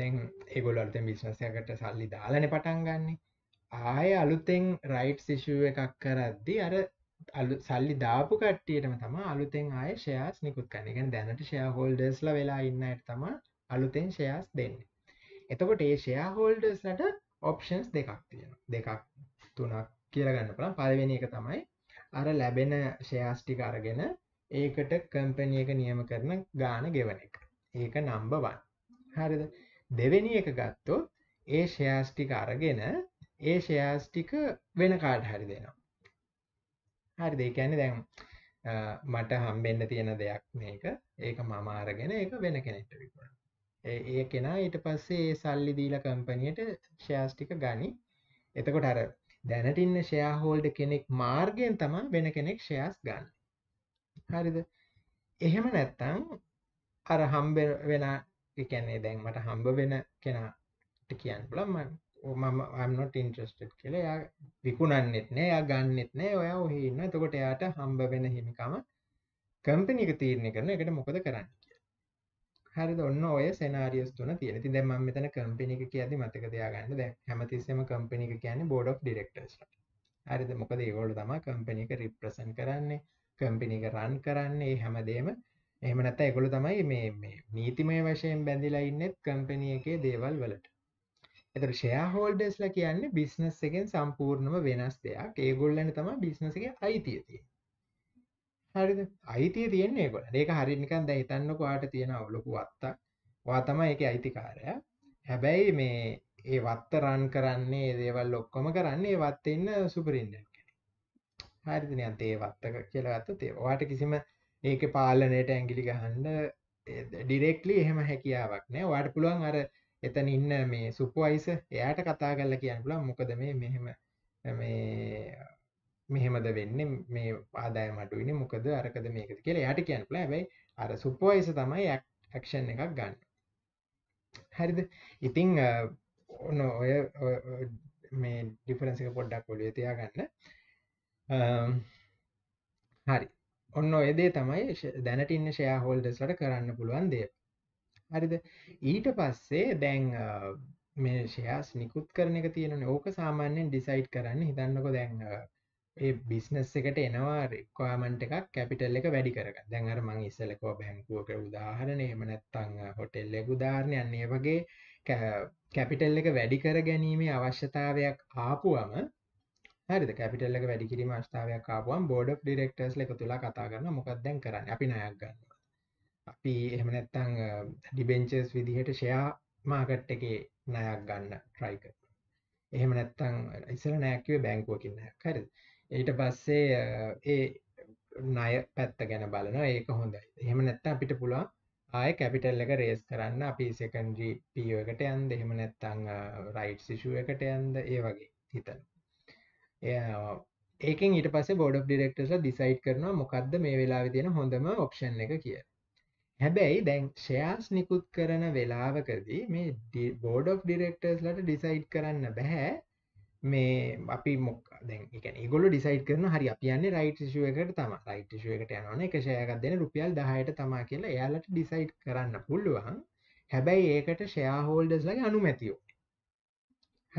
දැන් ඒගොලට බිශ්නසයකට සල්ලි දාලන පටන් ගන්නේ ආය අලුතෙන් රයිට් සිිෂුව එකක් කරද්දි අර අලු සල්ලි දාපු කට්ටියටම තම අලුතෙන් ආය ෂයාස් නිකුත් කනගෙන් දැනට ෂයා හෝල්ඩර්ස්ල වෙලා ඉන්නයට තම අලුතෙන් ෂයාස් දෙන්න එතකොට ඒ ෂයා හෝල්ඩර්ස්ලට ඔප්ෂන්ස් දෙකක් තියෙන දෙකක් තුනක් කියලගන්න පුළන් පලවෙෙන එක තමයි අර ලැබෙන ශයාස්ටික අරගෙන ඒකට කම්පනියක නියම කරන ගාන ගෙවන එක ඒක නම්බවන් හරිද දෙවෙනි එක ගත්තොත් ඒ ශයාස්ටික අරගෙන ඒ ශයාස්ටික වෙන කාඩ් හරි දෙනවා හරි දෙකැන දැන් මට හම්බෙන්න්න තියෙන දෙයක් මේක ඒක මම අරගෙන ඒක වෙන කෙනෙට විකුණ ඒ කෙනා ඊට පස්සේ සල්ලි දීල කම්පනියට ශයාස්ටික ගනි එතකොට අර දැනටින්න ෂයාහෝල්ඩ කෙනෙක් මාර්ගයෙන් තමන් වෙන කෙනෙක් ෂයාස් ගන්න හරිද එහෙම නැත්තං අර හම්බ වෙන එකන්නේ දැන් මට හම්බ වෙන කෙනාට කියන්න පුළම මමනොට ඉන්ට්‍රස්ටඩ් කියල යා විකුණන්නෙත් නෑ යා ගන්නෙත් නෑ ඔයා ඔහහින්න තකොට එයාට හම්බ වෙන හිමිකම කම්පනික තීරණය කරන එකට මොකද කරන්න හරි ඔන්න ඔය සෙනාරියස් තුන තියෙන ඉතින් දැන් මම මෙතන කම්පැනි එක කියද්දි මතක තියාගන්න දැන් හැමතිස්සෙම කම්පැනි එක කියන්නේ board of directors හරිද මොකද ඒගොල්ලෝ තමයි කම්පැනි එක represent කරන්නේ කම්පැනි එක run කරන්නේ ඒ හැමදේම එහෙම නැත්නම් ඒගොල්ලෝ තමයි මේ මේ නීතිමය වශයෙන් බැඳිලා ඉන්නේ කම්පැනි එකේ දේවල් වලට එතකොට ෂෙයා හෝල්ඩර්ස්ලා කියන්නේ බිස්නස් එකෙන් සම්පූර්ණයම වෙනස් දෙයක් ඒගොල්ලන්ට තමයි බිස්නස් එකේ අයිතිය තියෙන්නේ හරිද අයිතිය තියෙන්නේ ඒගොල්ලන්ට ඒක හරියට නිකන් දැන් හිතන්නකෝ ආට තියෙන ලොකු වත්තා ඔයා තමයි ඒකේ අයිතිකාරයා හැබැයි මේ ඒ වත්ත රන් කරන්නේ දේවල් ඔක්කොම කරන්නේ ඒ වත්තේ ඉන්න සුපරින්ටෙන්ඩන්ට් කෙනෙක් හරිද නිකන් ඒ වත්තක කියලා ගත්තොත් ඒ ඔයාට කිසිම ඒකේ පාලනයට ඇඟිලි ගහන්න ඩිරෙක්ලි එහෙම හැකියාවක් නෑ වාට පුළුවන් අර එතන ඉන්න මේ සුපයිස එයාට කතා කරලා කියන්න පුළුවන් මොකද මේ මෙහෙම මේ මෙහෙමද වෙන්න මේ ආදාය මටුවනි මොකද අරකද මේකද කියලා යට කියන්න පල ඇබයි අර සුප්පවයිස තමයි ඇක්ෂන් එකක් ගන්න හරිද ඉතිං ඔන්න ඔය මේ ඩිෆරන්සික පොඩ්ඩක් ොලිය තියා ගන්න හරි ඔන්න එදේ තමයි දැනටඉන්න ෂයා හෝල්ඩස්ලට කරන්න පුළුවන් දේ හරිද ඊට පස්සේ දැන් මේ ෂයාස් නිකුත් කරන එක තියෙනන ඕක සාමාන්‍යෙන් ඩිසයිට් කරන්න හිතන්නකො දැන් ඒ බිස්නස් එකට එනවා රික්වාමන්ට් එකක් කැපිටල් එක වැඩි කරගන්න. දැන් අර මං ඉස්සෙල්ලකෝ බැංකුවක උදාහරණේ එහෙම නැත්නම් හොටෙල් එක උදාහරණයක් මේ වගේ කැපිටල් එක වැඩි කර ගැනීමේ අවශ්‍යතාවයක් ආපුවම හරිද කැපිටල් එක වැඩි කිරීම අවශ්‍යතාවයක් ආපුවම බෝඩ් ඔෆ් ඩිරෙක්ටර්ස් එකතුලා කතා කරනවා මොකක්ද දැන් කරන්නේ? අපි ණයක් ගන්නවා. අපි එහෙම නැත්නම් ඩිබෙන්චර්ස් විදිහට ෂෙයා මාකට් එකේ ණයක් ගන්න try කරනවා. එහෙම නැත්නම් ඉස්සර ණයක් කිව්වේ බැංකුවකින් ණයක්. හරිද? ඊට පස්සේ ඒ නය පැත්ත ගැන බලන ඒක හොඳයි එහෙම නැත්ත අපිට පුළුවන් ආය කැපිටල් එක රේස් කරන්න අපි සෙකන්ඩී පියෝ එකට යන්ද එහෙම නැත්තං රයිට් සිෂුව එකට යන්ද ඒ වගේ හිතන ඒක ඊට පස බෝඩ් ඩිරෙක්ටර්ස ඩිසයිට් කරනවා මොකක්ද මේ වෙලා තියෙන හොඳම ඔප්ෂන් එක කිය හැබැයි දැන් ෂයාස් නිකුත් කරන වෙලාවකදී මේ බෝඩ් ඩිරෙක්ටර්ස් ලට ඩිසයිට් කරන්න බැහැ මේ අපි මොක් දැන් එක ගොල ඩිසයිට කරන හරි අපියන්න රයිට් ශුව එකට තම රයිට් ශුව එකට යන එක ෂයකක් දෙන රුපියල් දහයට තමා කියලා එයාලට ඩිසයිට් කරන්න පුළුවන් හැබැයි ඒකට ෂයාහෝල්ඩස් ලගේ අනුමැතියෝ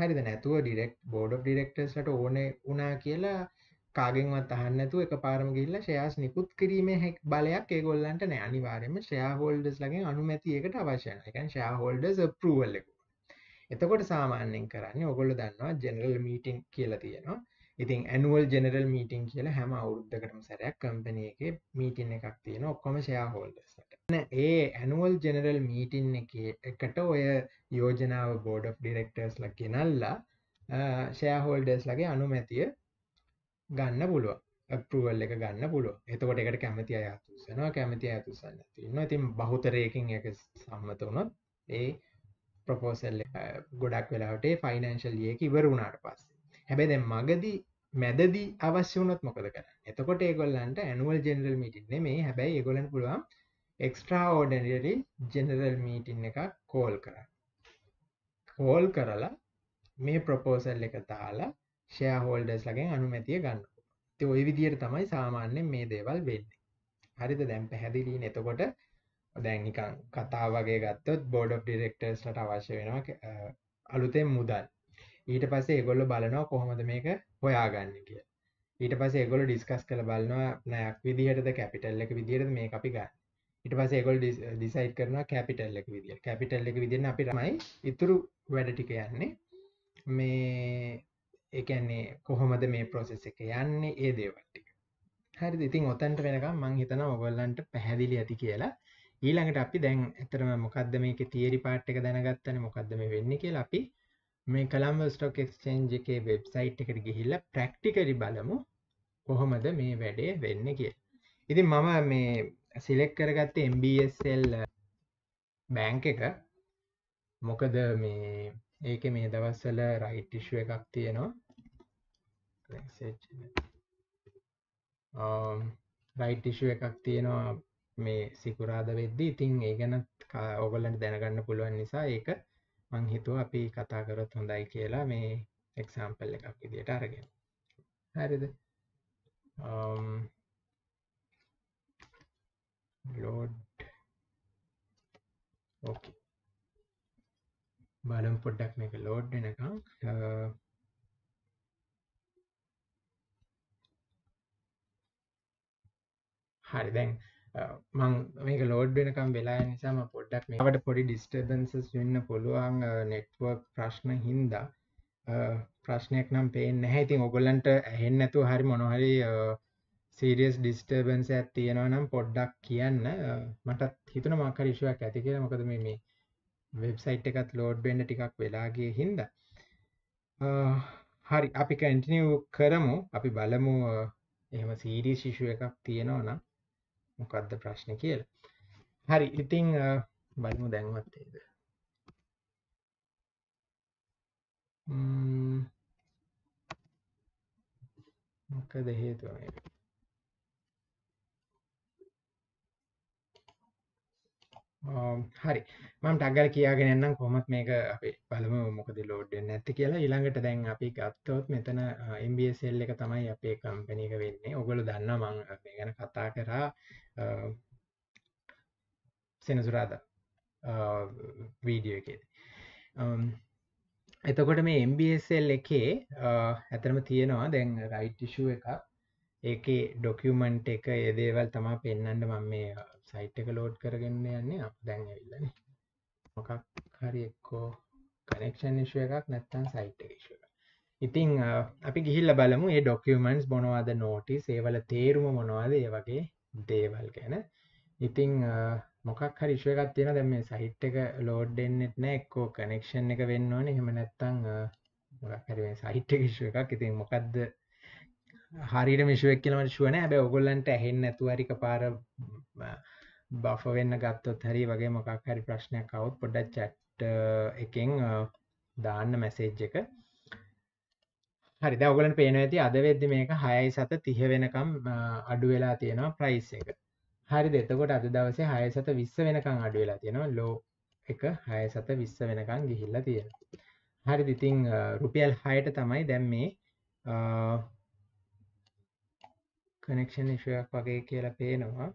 හරිද නැතුව ඩිරෙක්් බෝඩ් ඩිරෙක්ටර්ස්ලට ඕන උනා කියලා කාගෙන්වත් අහන්නතු එක පාරම ගිල්ල ශයාස් නිකුත් කිරීම හැක් බලයක් ඒගොල්ලන්ට නෑ අනිවාරයම ෂයාහෝල්ඩස් ලගේ අනුමැතියකට අවශ්‍යන එකන් ශයාහෝල්ඩස් පරුවල්ලෙකු එතකොට සාමාන්‍යෙන් කරන්නේ ඔගොල්ලො දන්නවා ජෙනරල් මීටිං කියලා තියෙනවා ඉතින් ඇනුවල් ජෙනරල් මීටිං කියලා හැම අවුද්ධකටම සැරයක් කම්පනය එක මීටින් එකක් තියෙන ඔක්කොම ෂයා හෝල්ඩසට ඒ ඇනුවල් ජෙනරල් මීටින් එක එකට ඔය යෝජනාව බෝඩ් ඩිරෙක්ටර්ස් ල ගෙනල්ලා ෂෑහෝල්ඩස් ලගේ අනුමැතිය ගන්න පුළුව පරුවල් එක ගන්න පුළුව එතකොට එකට කැමති අයතුසනවා කැමති අයතුසන්න ඉන්න ඉතින් බහුතරයකින් එක සම්මත වුණොත් ඒ ප්‍රපෝසල් ගොඩක් වෙලාට ෆයිනන්ශල්ලියක ඉවර වුණට පස්ස හැබැ දැ මගදි මැදදි අවශ්‍ය වනොත් මොකද කර එතකොට ඒගොල්ලන්ට ඇනුවල් ජෙනරල් මිටින්න මේ හැබැයි ඒගොලන් පුළුවන් එක්ස්ට්‍රා ෝඩනරි ජෙනරල් මීටින් එක කෝල් කර කෝල් කරලා මේ ප්‍රපෝසල් එක තාලා ෂයා හෝල්ඩස් ලගෙන් අනුමැතිය ගන්න ඔය විදියට තමයි සාමාන්‍යෙන් මේ දේවල් වෙන්න හරිද දැම් පැහැදිලී නතකොට දැන් නිකන් කතා වගේ ගත්තොත් බෝඩ් ඔෆ් ඩිරෙක්ටර්ස්ට අවශ්‍ය වෙනවා අලුතෙන් මුදල් ඊට පස්සේ ඒගොල්ල බලනවා කොහොමද මේක හොයාගන්න කිය ඊට පස ගොල ඩිස්කස් කළ බලනවා නයක් විදිහටද කැපිටල් එක විදිහට මේ අපි ගන්න ඉට පස ගොල් ඩිසයි් කරන කැපිටල් එක විදිිය කැපිටල් එක විදින්න අපි රමයි ඉතුරු වැඩ ටික යන්නේ මේ එකන්නේ කොහොමද මේ ප්‍රොසෙස් එක යන්නේ ඒ දේවට්ටික හරි ඉතින් ඔතන්ට වෙනක මං හිතන ඔගොල්ලන්ට පැහැදිලි ඇති කියලා ඊළඟට අපි දැන් ඇතරම මොකක්ද මේක තිේරි පාට් එක දැනගත්තන මොකක්ද මේ වෙන්න කියලා අපි මේ කළම්බ ස්ටොක් එක්ස්චේන්ජ් එකේ වෙබ්සයිට් එකට ගිහිල්ලා ප්‍රැක්ටිකරි බලමු කොහොමද මේ වැඩේ වෙන්න කිය ඉතින් මම මේ සිලෙක් කරගත්ත MBSL බෑංක එක මොකද මේ ඒක මේ දවස්සල රයිට් ඉශ් එකක් තියෙනවා රයිට් ඉශ් um, එකක් තියෙනවා මේ සිකුරාද වෙද්දි ඉතින් ඒ ගැන ඔගොල්ලන්ට දැනගන්න පුළුවන් නිසා ඒක මං හිතුව අපි කතා කරොත් හොඳයි කියලා මේ එක්සාම්පල් එකක් විදියට අරගෙන හරිද ලෝඩ් ඕකේ බලම් පොඩ්ඩක් මේක ලෝඩ් වෙනකම් uh, හරි දැන් මං මේක ලෝඩ් වෙනකම් වෙලා නිසාම පොඩ්ඩක් මේට පොඩි ඩිස්ටර්බන්සස් වෙන්න පුළුවන් නෙට්වර්ක් ප්‍රශ්න හින්දා ප්‍රශ්නයක් නම් පේෙන් නැහැතින් ඔගොල්ලන්ට ඇහෙන් නැතු හරි මොනොහරි සීරියස් ඩිස්ටර්බන්ස ඇත් තියෙනවා නම් පොඩ්ඩක් කියන්න මටත් හිතන මාකරිශුවක් ඇති කියලා මොකද මේ වෙබ්සයිට් එකත් ලෝඩ් වෙන්න ටිකක් වෙලාගේ හින්ද හරි අපි කැන්ටිනිව් කරමු අපි බලමු එහෙම සීරී ශිෂුව එකක් තියෙනවා නම් මොකක්ද ප්‍රශ්න කියල හරි ඉතිං බලමු දැන්වත්තේද මොකද හේතුව හරි මම ටක්ගල කියාගෙන එන්නම් කොහොමත් මේක අපේ බලම මොකද ලෝඩ්ඩෙන් ඇති කියලා ඊළඟට දැන් අපි ගත්තොත් මෙතන එම්BSල් එක තමයි අපේ කම්පැනික වෙන්නේ ඔගොලු දන්න මං මේ ගැන කතා කරා සෙනසුරාද වීඩියෝ එකේ එතකොට මේ එම්BSල් එකේ ඇතරම තියෙනවා දැන් රයිට් ඉෂුව එකක් ඒකේ ඩොකියමන්ට් එක ඒදේවල් තමා පෙන්න්නට මම මේ සයිට් එක ලෝඩ් කරගන්න යන්නේ අප දැන් ඇවිල්ලන මොකක් හරි එක්කෝ කනෙක්ෂන් නිශුව එකක් නැත්තන් සයිට් ශ ඉතිං අපි ගිහිල්ල බලමු ඒ ඩොක්කමන්ස් බොනවාද නෝටි සේවල තේරුම මොනවාද ඒ වගේ දේවල් ගැන ඉතිං මොකක් හරිශ්වකත් තියෙන දැම මේ සහිට් එක ලෝඩ්ඩෙන්න්නෙත් නෑ එක්කෝ කනෙක්ෂන් එක වෙන්න ඕන හෙම නැත්තං මොකක්හරුවෙන් සහිට්ට කිශ්ව එකක් ඉතින් මොකක්ද හරිට මිශුවක් කියලම ශුවන හැබ ඔගොල්ලන්ට ඇහෙන් නැතුවරික පාර බෆ වෙන්න ගත්තොත් හරි වගේ මොකක් හරි ප්‍රශ්නයක් આવුත් පොඩ්ඩක් chat එකෙන් දාන්න මැසේජ් එක. හරි දැන් ඔයගලන්ට පේනවා ඇති අද වෙද්දි මේක 6යි 7:30 වෙනකම් අඩු වෙලා තියෙනවා price එක. හරිද එතකොට අද දවසේ 6:20 වෙනකම් අඩු වෙලා තියෙනවා low එක 6:20 වෙනකම් ගිහිල්ලා තියෙනවා. හරිද ඉතින් රුපියල් 6ට තමයි දැන් මේ connection issue එකක් වගේ කියලා පේනවා.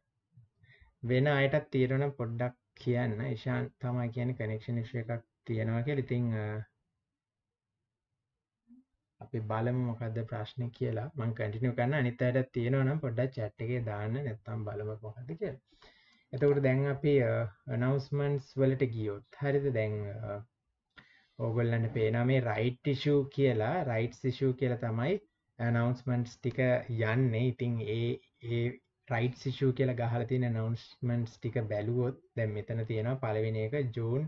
වෙන අයටත් තීරණ පොඩ්ඩක් කියන්න ඉශාන් තමා කියන කනෙක්ෂණ ශ එකක් තියෙනවා කිය ඉතිං අපි බලම මොකද ප්‍රශ්නය කියලා මං කටිනු කන්න අනිත අයට තියෙනවනම් පොඩ්ඩක් චට්ටගේ දාන්න නැත්තම් බලම මොකද කිය එතකට දැන් අපි නවස්මන්ස් වලට ගියොත් හරිද දැන් ඕගොල්ලන්න පේන මේ රයිට් ඉෂූ කියලා රයිට් සිෂූ කියලා තමයි ඇනවන්ස්මන්ට්ස් ටික යන්නේ ඉතිං ඒ ඒ රයිට් සිෂූ කියලා ගහල තින නවන්ස්මන්ස් ටික බැලුවොත් දැම් මෙතන තියෙනවා පලවෙෙන එක ජූන්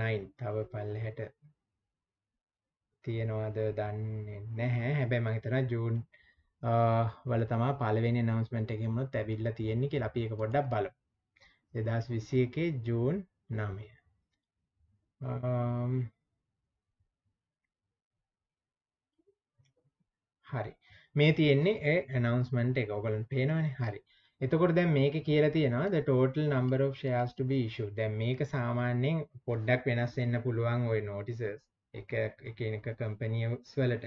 නයින් uh, තව පල්ලහැට තියෙනවාද දන්න නැහැ හැබැ මහිතර ජූන් uh, වල තමා පලවෙෙන නවස්මට එකෙම තැබිල්ල තියෙන්නේ කිය අපි එක පොඩ්ඩක් බල දෙදස් විසිය එකේ ජූන් නමය um, හරි මේ තියෙන්නේ ඇනවන්ස්මට එක ඔගලන් පේනවන හරි එතකොට දැ මේක කියල තියෙනවා total number of shares to be issued දැන් මේක සාමාන්‍යයෙන් පොඩ්ඩක් වෙනස් වෙන්න පුළුවන් ওই notices එක එක එක companies වලට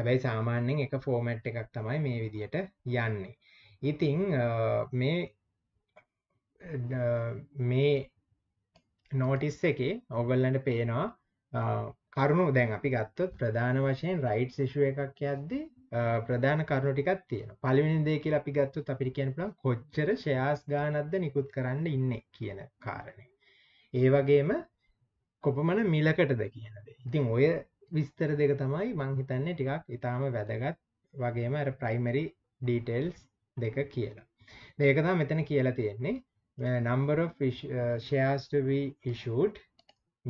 හැබැයි සාමාන්‍යයෙන් එක format එකක් තමයි මේ විදියට යන්නේ. ඉතින් මේ මේ notice එකේ ඔයගොල්ලන්ට පේනවා කරුණු දැන් අපි ගත්තොත් ප්‍රධාන වශයෙන් rights issue එකක් යද්දී ප්‍රධාන කරුණු ටිකක් තියෙනවා. පළවෙනි දේ කියලා අපි ගත්තොත් අපිට කියන්න පුළුවන් කොච්චර ෂෙයාස් ගාණක්ද නිකුත් කරන්න ඉන්නේ කියන කාරණේ. ඒ වගේම කොපමණ මිලකටද කියන දේ. ඉතින් ඔය විස්තර දෙක තමයි මං හිතන්නේ ටිකක් ඊටාම වැදගත් වගේම අර ප්‍රයිමරි ඩීටේල්ස් දෙක කියලා. දෙක තමයි මෙතන කියලා තියෙන්නේ. number of uh, shares to be issued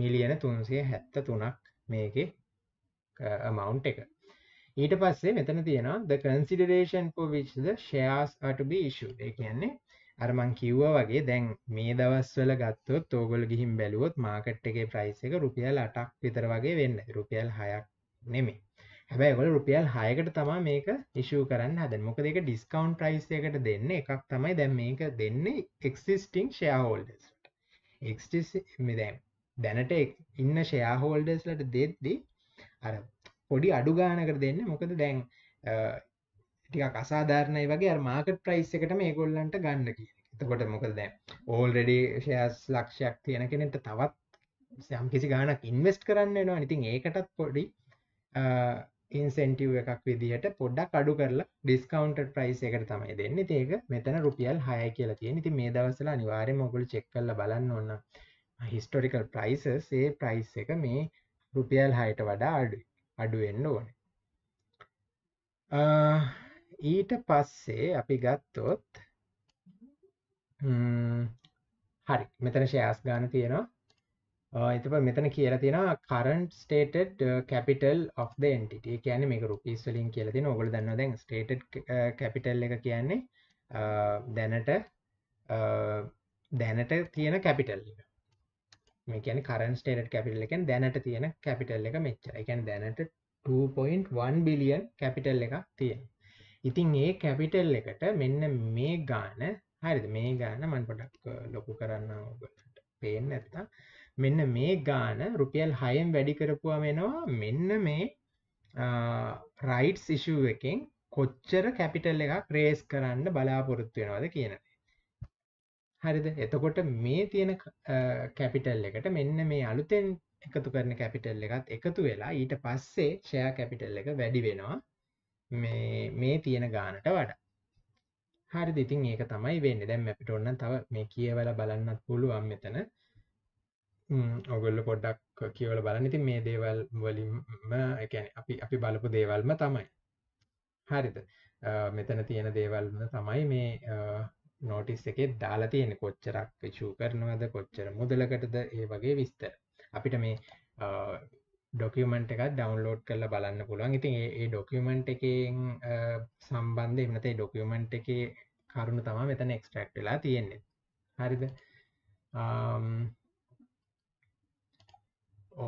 මිලියන 373ක් මේකේ amount එක. ඊට පස්සේ මෙතන තියෙනවා the consideration for which the shares are to be issued ඒ කියන්නේ අර මං කිව්වා වගේ දැන් මේ දවස්වල ගත්තොත් ඕගොල්ලෝ ගිහින් බැලුවොත් මාකට් එකේ price එක රුපියල් 8ක් විතර වගේ වෙන්නේ රුපියල් 6ක් නෙමෙයි හැබැයි ඔගොල්ලෝ රුපියල් 6කට තමයි මේක ඉෂුව කරන්න හදන්නේ. මොකද ඒක ඩිස්කවුන්ට් ප්‍රයිස් එකකට දෙන්නේ එකක් තමයි දැන් මේක දෙන්නේ existing shareholders ට. existing මේ දැන් දැනට ඉන්න shareholders ලට දෙද්දි අර පොඩි අඩු ගානකට දෙන්න මොකද දැන් ටික අසාධාරණය වගේ මාකට් ප්‍රයිස් එකට මේ ගොල්ලන්ට ගන්න කිය එතකොට මොකද දැ ඕල් රෙඩි ෂයස් ලක්ෂයක් තියෙන කෙනෙට තවත් සයම් කිසි ගානක් ඉන්වස්ට කරන්න නවා ඉතින් ඒකටත් පොඩි ඉන්සෙන්ටව් එකක් විදිහට පොඩ්ඩක් අඩු කරලා ඩිස්කවන්ට ප්‍රයිස් එකට තමයි දෙන්න ඒක මෙතන රුපියල් හය කියලා තියෙන ති මේ දවසල අනිවාරය මොගුල චෙක් කල බලන්න ඔන්න හිස්ටොරිකල් ප්‍රයිසස් ඒ ප්‍රයිස් එක මේ රුපියල් හයට වඩා අඩුයි අඩුවෙන්න ඕන ඊට පස්සේ අපි ගත්තොත් හරි මෙතන ශයාස් ගාන තියෙනවා එතප මෙතන කියලා තියෙන current stated capital of the entity කියන මේ රුපිස් වලින් කියල තින ඔගොල දන්න දැන් ස්ටේට කැපිටල් එක කියන්නේ දැනට දැනට තියෙන කැපිටල් එක මේ කියන්නේ current stated capital එකෙන් දැනට තියෙන capital එක මෙච්චරයි. ඒ කියන්නේ දැනට 2.1 බිලියන් capital එකක් තියෙනවා. ඉතින් ඒ capital එකට මෙන්න මේ ගාන හරිද මේ ගාන මම පොඩ්ඩක් ලොකු කරන්න ඔයගොල්ලන්ට පේන්නේ නැත්තම් මෙන්න මේ ගාන රුපියල් 6න් වැඩි කරපුවාම එනවා මෙන්න මේ රයිට්ස් ඉෂුව එකෙන් කොච්චර කැපිටල් එකක් රේස් කරන්න බලාපොරොත්තු වෙනවද කියන හරිද එතකොට මේ තියෙන කැපිටල් එකට මෙන්න මේ අලුතෙන් එකතු කරන කැපිටල් එකත් එකතු වෙලා ඊට පස්සේ ෂයා කැපිටල් එක වැඩි වෙනවා මේ මේ තියෙන ගානට වඩා හරි දිතින් ඒක තමයි වෙන්න දැම් අපිට ඔන්න තව මේ කියවල බලන්නත් පුළුවන් මෙතන ඔගොල්ල පොඩ්ඩක් කියවල බලන්න ඉතින් මේ දේවල් වලින්ම එකැන අපි අපි බලපු දේවල්ම තමයි හරිද මෙතන තියෙන දේවල්ම තමයි මේ නෝටිස් එකේ දාලා තියෙන කොච්චරක් ෂූ කරනවද කොච්චර මුදලකටද ඒ වගේ විස්තර අපිට මේ ඩොකමට එකක් ඩවන්ලෝඩ් කරලා බලන්න පුළුවන් ඉතින් ඒ ඩොකමට එකෙන් සම්බන්ධ එමනතේ ඩොකමට එක කරුණු තමා මෙතන එක්ස්ට්‍රක්් වෙලා තියෙන්නේ හරිද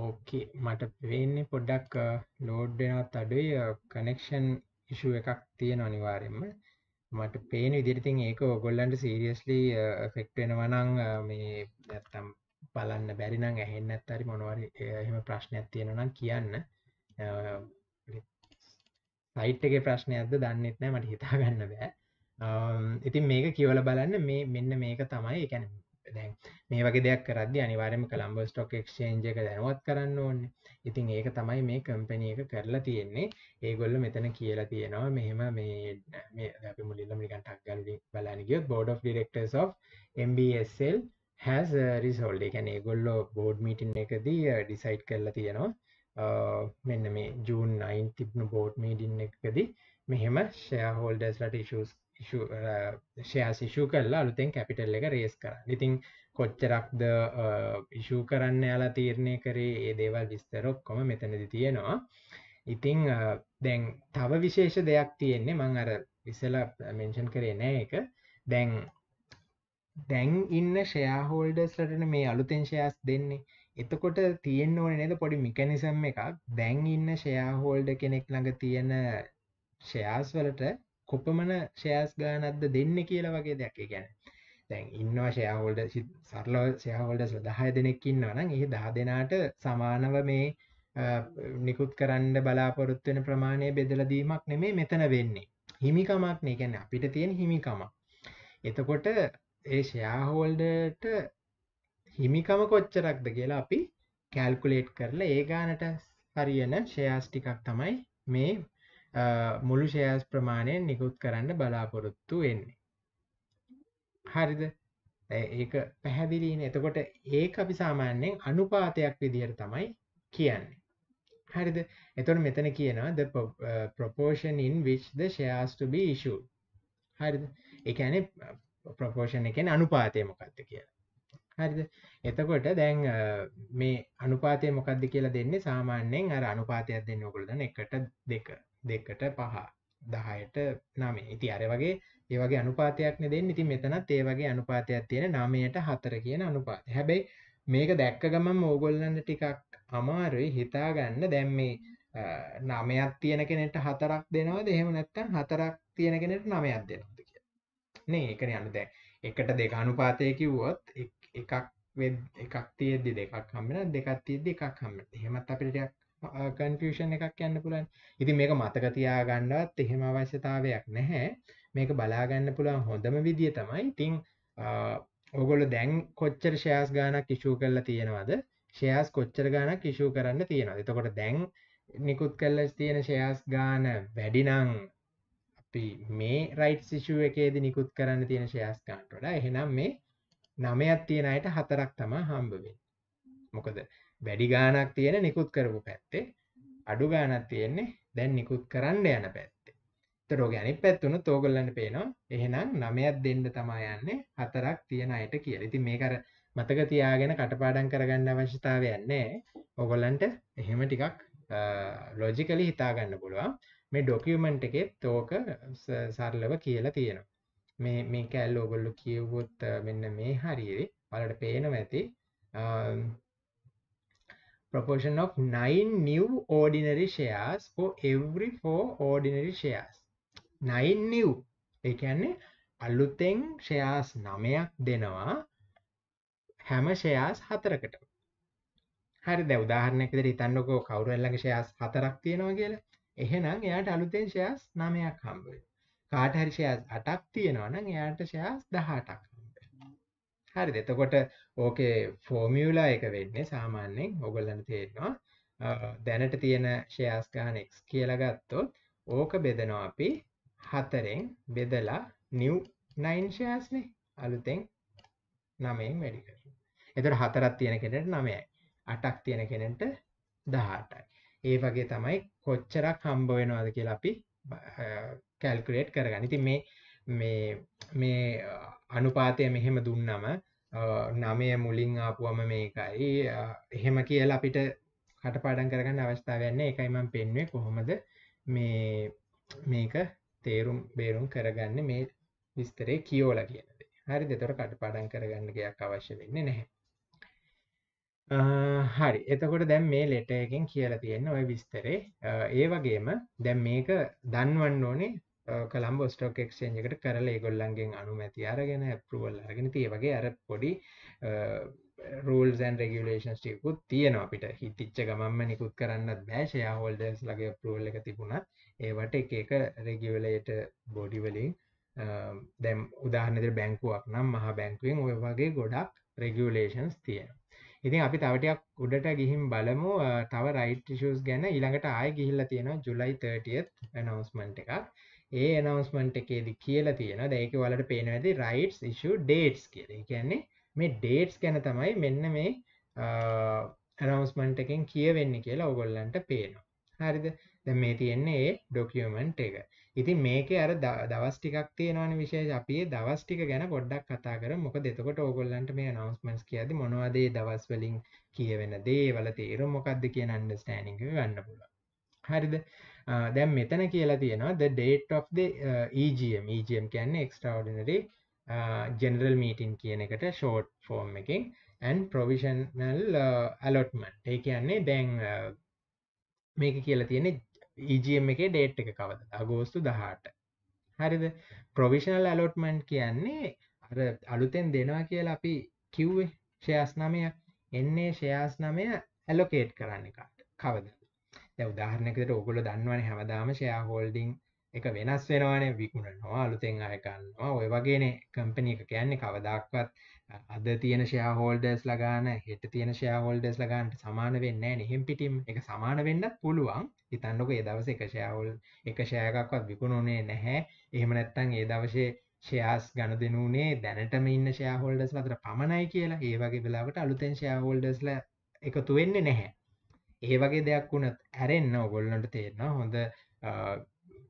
ඕකේ මට පවෙන්නේ පොඩ්ඩක් ලෝඩ්ඩෙනත් අඩුයි කනෙක්ෂන් ඉෂුව එකක් තියෙන අනිවාරෙන්ම මට පේන විදිරිතින් ඒක ඔගොල්ලන්ට සීරියස්ලි ෆෙක්ට වෙනවා නං මේ නැත්තම් බලන්න බැරිනං ඇහෙන්න ඇත්තරි මොනවර එහෙම ප්‍රශ්නයක් තියෙනනම් කියන්න සයිට්ගේ ප්‍රශ්නයක්ද දන්නෙත්නෑ මට හිතාගන්න බෑ ඉතින් මේක කියවල බලන්න මේ මෙන්න මේක තමයි එකැන දැන් මේ වගේ දෙයක් කරදදි අනිවාරම කළම්බ ස්ටොක් ක්ෂේන්ජක දැනවත් කරන්න ඕන්නේ ඉතින් ඒක තමයි මේ කම්පැනි එක කරලා තියෙන්නේ. ඒගොල්ලෝ මෙතන කියලා තියෙනවා මෙහෙම මේ මේ අපි මුලින්ම නිකන් ටක් ගාලා බලන්න ගියොත් board of directors of MBSL has resolved. ඒ කියන්නේ ඒගොල්ලෝ board meeting එකදී uh, decide කරලා තියෙනවා uh, මෙන්න මේ June 9 තිබුණු board meeting එකදී මෙහෙම shareholders ලට issues issue uh, shares issue කරලා අලුතෙන් capital එක raise කරන්න. ඉතින් කොච්චරක්ද ඉෂූ කරන්න යාලා තීරණය කරේ ඒ දේවල් විස්තරොක් කොම මෙතනදි තියෙනවා ඉතිං දැන් තව විශේෂ දෙයක් තියෙන්නේ මං අර විසල මෙන්ෂන් කරේ නෑ එක දැන් දැන් ඉන්න ෂයාහෝල්ඩස්ලටන මේ අලුතෙන් ශයාස් දෙන්නේ එතකොට තියෙන් ඕන නද පොඩි මිකනිසම් එකක් දැන් ඉන්න ෂයාහෝල්ඩ කෙනෙක් ළඟ තියෙන ශයාස් වලට කොපමන ශයාස් ගානක්ද දෙන්න කියලා වගේ දෙයක් ගැන තැන් ඉන්නවා ෂයාහෝල්ඩ සරලව ෂයාහෝල්ඩස් දහය දෙනෙක් ඉන්නවනම් ඒ දහ දෙනාට සමානව මේ නිකුත් කරන්න බලාපොරොත්වෙන ප්‍රමාණය බෙදලදීමක් නෙමේ මෙතන වෙන්නේ හිමිකමක් නේ ගැන අපිට තියෙන හිමිකම එතකොට ඒ ෂයාහෝල්ඩට හිමිකම කොච්චරක්ද කියලා අපි කැල්කුලේට් කරලා ඒ ගානට හරියන ෂයාස් ටිකක් තමයි මේ මුළු ෂයාස් ප්‍රමාණයෙන් නිකුත් කරන්න බලාපොරොත්තු වෙන්නේ හරිද ඒක පැහැදිලීන එතකොට ඒක අපි සාමාන්‍යයෙන් අනුපාතයක් විදියට තමයි කියන්නේ හරිද එතොට මෙතන කියනවා ද ප්‍රපෝෂන් ඉන් විච්ද ශයාස්ටබි ඉශු හරිද එකන ප්‍රපෝෂණ එකෙන් අනුපාතය මොකක්ද කියලා හරිද එතකොට දැන් uh, මේ අනුපාතය මොකක්ද කියලා දෙන්නේ සාමාන්‍යයෙන් අර අනුපාතයක් දෙන්න ඔකුල්දන එකට දෙක දෙකට පහ දහයට නමේ ඉති අර වගේ ඒ වගේ අනුපාතයක්නේ දෙන්නේ. ඉතින් මෙතනත් ඒ වගේ අනුපාතයක් තියෙන 9ට 4 කියන අනුපාතය. හැබැයි මේක දැක්ක ගමන්ම ඕගොල්ලන්ට ටිකක් අමාරුයි හිතා ගන්න. දැන් මේ 9ක් තියෙන කෙනෙක්ට 4ක් දෙනවද? එහෙම නැත්නම් 4ක් තියෙන කෙනෙක්ට 9ක් දෙනවද කියලා. නේ ඒකනේ අනු දැන් 1ට 2 අනුපාතය කිව්වොත් එකක් එකක් තියෙද්දි දෙකක් හම්බෙනවා දෙකක් තියෙද්දි එකක් හම්බෙනවා. එහෙමත් අපිට ටිකක් කන්ෆියුෂන් එකක් යන්න පුළුවන්. ඉතින් මේක මතක තියාගන්නවත් එහෙම අවශ්‍යතාවයක් නැහැ. මේක බලාගන්න පුළුවන් හොඳම විදිිය තමයි ඉතිං ඔගොල දැන් කොච්චර ශයාස් ගානක් කිෂූ කරලා තියෙනවද ශයාස් කොච්චර ගානක් කිෂූ කරන්න තියෙනවා එතකොට දැන් නිකුත් කල්ලස් තියෙන ශයාස් ගාන වැඩිනං අපි මේ රයිට් සිෂුව එකේද නිකුත් කරන්න තියෙන ශයාස් ගාන්ටොඩ එහෙනම් මේ නමයක් තියෙන අයට හතරක් තමා හම්බවෙන් මොකද වැඩි ගානක් තියෙන නිකුත් කරපු පැත්තේ අඩු ගානක් තියෙන්නේ දැන් නිකුත් කරන්න යන පැත් තරෝගැනි පැත්වුණු තෝගොල්ලන්න පේනවා එහෙනම් නමයක් දෙන්න තමා යන්නේ හතරක් තියෙන අයට කියල ඉති මේකර මතක තියාගෙන කටපාඩන් කරගන්න අවශ්‍යතාව යන්නේ ඔගොල්ලන්ට එහෙම ටිකක් ලෝජිකලි හිතාගන්න පුළුවන් මේ ඩොකියමන්ට් එකේ තෝක සරලව කියලා තියෙනවා මේ මේ කැල්ල ඔගොල්ලු කියවොත් මෙන්න මේ හරිරි පලට පේනව ඇති proportion of 9 new ordinary shares for every 4 ordinary shares නයින්නිව් එකන්නේ අල්ලුතෙන් ෂයාස් නමයක් දෙනවා හැම ෂයාස් හතරකට හරි දවදාහරනෙකද ඉතන්නකෝ කවුරල්ලගේ ෂයාස් හතරක් තියෙනවා කියලා එහෙනම් එයාට අලුතෙන් ෂයාස් නමයක් හම්බ කාටහරි ෂයාස් අටක් තියෙනවන එයාට ෂයාස් දහටක් හරි දෙතකොට ඕකේ ෆෝමියලා එක වෙන්නේ සාමාන්‍යෙන් ඔගොල්ලන තේරෙනවා දැනට තියෙන ශයාස්ගානෙක්ස් කියලගත්තොත් ඕක බෙදනවා අපි හතරෙන් බෙදලා නිව් නයින්ශයස්නේ අලුතෙන් නමයෙන් වැඩි කර එතට හතරත් තියෙන කෙනෙට නමයයි අටක් තියෙන කෙනෙට දහටයි ඒ වගේ තමයි කොච්චරක් හම්බවෙනවාද කියලා අපි කැල්කුලේට් කරගන්න ඉති මේ මේ අනුපාතය මෙහෙම දුන්නම නමය මුලින් ආපුුවම මේකයි එහෙම කියලා අපිට කටපාඩන් කරගන්න අවස්ථාවන්න එකයිමම් පෙන්වේ කොහොමද මේ මේක තේරුම් බේරුම් කරගන්න මේ විස්තරේ කියෝල කියනද හරි දෙතොර කටපාඩන් කරගන්න ගයක් අවශ්‍ය වෙන්න නැහැ හරි එතකොට දැම් මේ ලෙටයකින් කියලා තියෙන ඔය විස්තරේ ඒ වගේම දැම් මේක දන්වන්න ඕනේ කළම් ස්ටෝක ක්ෂේන්ජකට කරල ගොල්ලන්ගෙන් අනුමැති අරගෙන ඇපරුවල් අරගෙන තිය වගේ අර පොඩි රල්න් රගලේන් ටිකුත් තියෙන අපිට හිතිච්ච ගමම්ම නිකුත් කරන්න බෑශයා හෝල්ඩස් ලගේ පරුවල්ල එක තිබුණත් ඒවට එක එක රෙගියවලට බොඩිවලින් දැම් උදාහනද බැංකුවක් නම් මහ බැංකුවෙන් ඔය වගේ ගොඩක් රෙගියලේෂන්ස් තියෙන ඉතින් අපි තවටයක් උඩට ගිහිම් බලමු තව රයිට්ෂස් ගැන ඉළඟට ආය ගිහිල්ල තියෙන ජුලයි 30ත් නවස්මන්ට් එකක් ඒ නවස්මන්ට් එකේදි කියලා තියෙන දැක වලට පේනවැති රයිටස් ඉෂු ඩේටස් කියල කියන්නේ මේ ඩේටස් ගැන තමයි මෙන්න මේ ඇනවස්මන්ට් එකෙන් කියවෙන්න කියලා ඔගොල්ලන්ට පේනවා හරිද දැන් මේ තියෙන්නේ ඒ ડોකියුමන්ට් එක. ඉතින් මේකේ අර දවස් ටිකක් තියෙනවනේ විශේෂ අපි ඒ දවස් ටික ගැන පොඩ්ඩක් කතා කරමු. මොකද එතකොට ඕගොල්ලන්ට මේ අනවුන්ස්මන්ට්ස් කියද්දි මොනවද ඒ දවස් වලින් කියවෙන දේවල තීරු මොකද්ද කියන අන්ඩර්ස්ටෑන්ඩින්ග් වෙන්න පුළුවන්. හරිද? දැන් මෙතන කියලා තියෙනවා the date of the uh, EGM. EGM කියන්නේ extraordinary ජෙනරල් මීටින් කියන එකට ෂෝට් ෆෝර්ම් එකින් ඇන් ප්‍රවිෂනල් අලොට්මන්් ඒ කියන්නේ දැන් මේක කියලා තියෙන EGM එකේ ඩේට් එක කවද අගෝස්තු දහට හරිද ප්‍රොවිශනල් ඇලොට්මන්් කියන්නේ අර අලුතෙන් දෙනවා කියලා අපි කිව්වේ ශයාස් නමය එන්නේ ශයාස් නමය ඇලොකේට් කරන්න එකට කවද දැවදාහරනකට ඔගුල දන්නවන හැමදාම ශයා හෝල්ඩිං එක වෙනස් වෙනවානේ විකුණනවා අලුතෙන් අයකන්නවා ඔය වගේන කම්පනි එක කියන්නේ කවදක්වත් අද තියෙන ෂයාහෝල්ඩස් ලගාන හෙට තියෙන ෂයාහෝල්ඩස් ලගන්ට සමාන වෙන්න නහෙම් පිටිම් එක සමාන වෙන්නත් පුළුවන් ඉතන්නක ඒදවස එක ෂයාවල් එක ෂයකක්වත් විකුණුනේ නැහැ එහෙම නැත්තං ඒ දවශය ෂයාස් ගණ දෙනුනේ දැනටම ඉන්න ෂයාහෝල්ඩස් අතර පමණයි කියලා ඒ වගේ වෙලාවට අලුතෙන් ෂයාහෝල්ඩස්ල එකතු වෙන්නේ නැහැ ඒ වගේ දෙයක් වුණත් ඇරෙන්න්න ඔගොල්ලන්ට තේරෙන හොඳ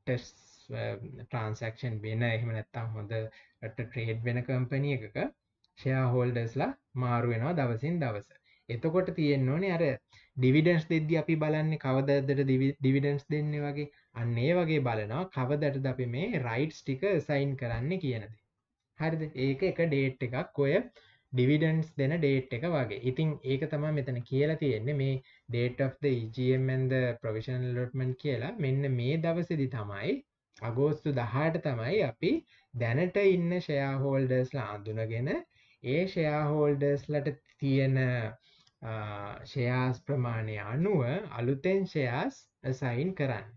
ටෙස් ට්‍රන්සක්ෂන් uh, වෙන එහෙම නැත්තම් හොඳ ට්‍රේඩ් වෙන කම්පනිය එකක ෂයා හෝල්ඩස්ලා මාරුවෙනවා දවසින් දවස එතකොට තියෙන් ඕනේ අර ඩිවිඩන්ස් දෙද්ද අපි බලන්නේ කවදදට ඩිවිඩන්ස් දෙන්නේ වගේ අන්නේ වගේ බලනවා කවදට අපි මේ රයිට්ස් ටික සයින් කරන්න කියනද හරිද ඒක එක ඩේට් එකක් ඔය ඩිවිඩන්ස් දෙන ඩේට් එක වගේ ඉතින් ඒක තමා මෙතන කියලා තියෙන්නේ මේ ඩේට of the EGMන්ද ප්‍රවිශන් ලොට්මන් කියලා මෙන්න මේ දවසිදි තමයි අගෝස්තු දහට තමයි අපි දැනට ඉන්න ෂයාහෝල්ඩර්ස්ලා අඳුනගෙන ඒ ෂයාහෝල්ඩර්ස්ලට තියෙන ෂයාස් ප්‍රමාණය අනුව අලුතෙන් ෂයාස් සයින් කරන්න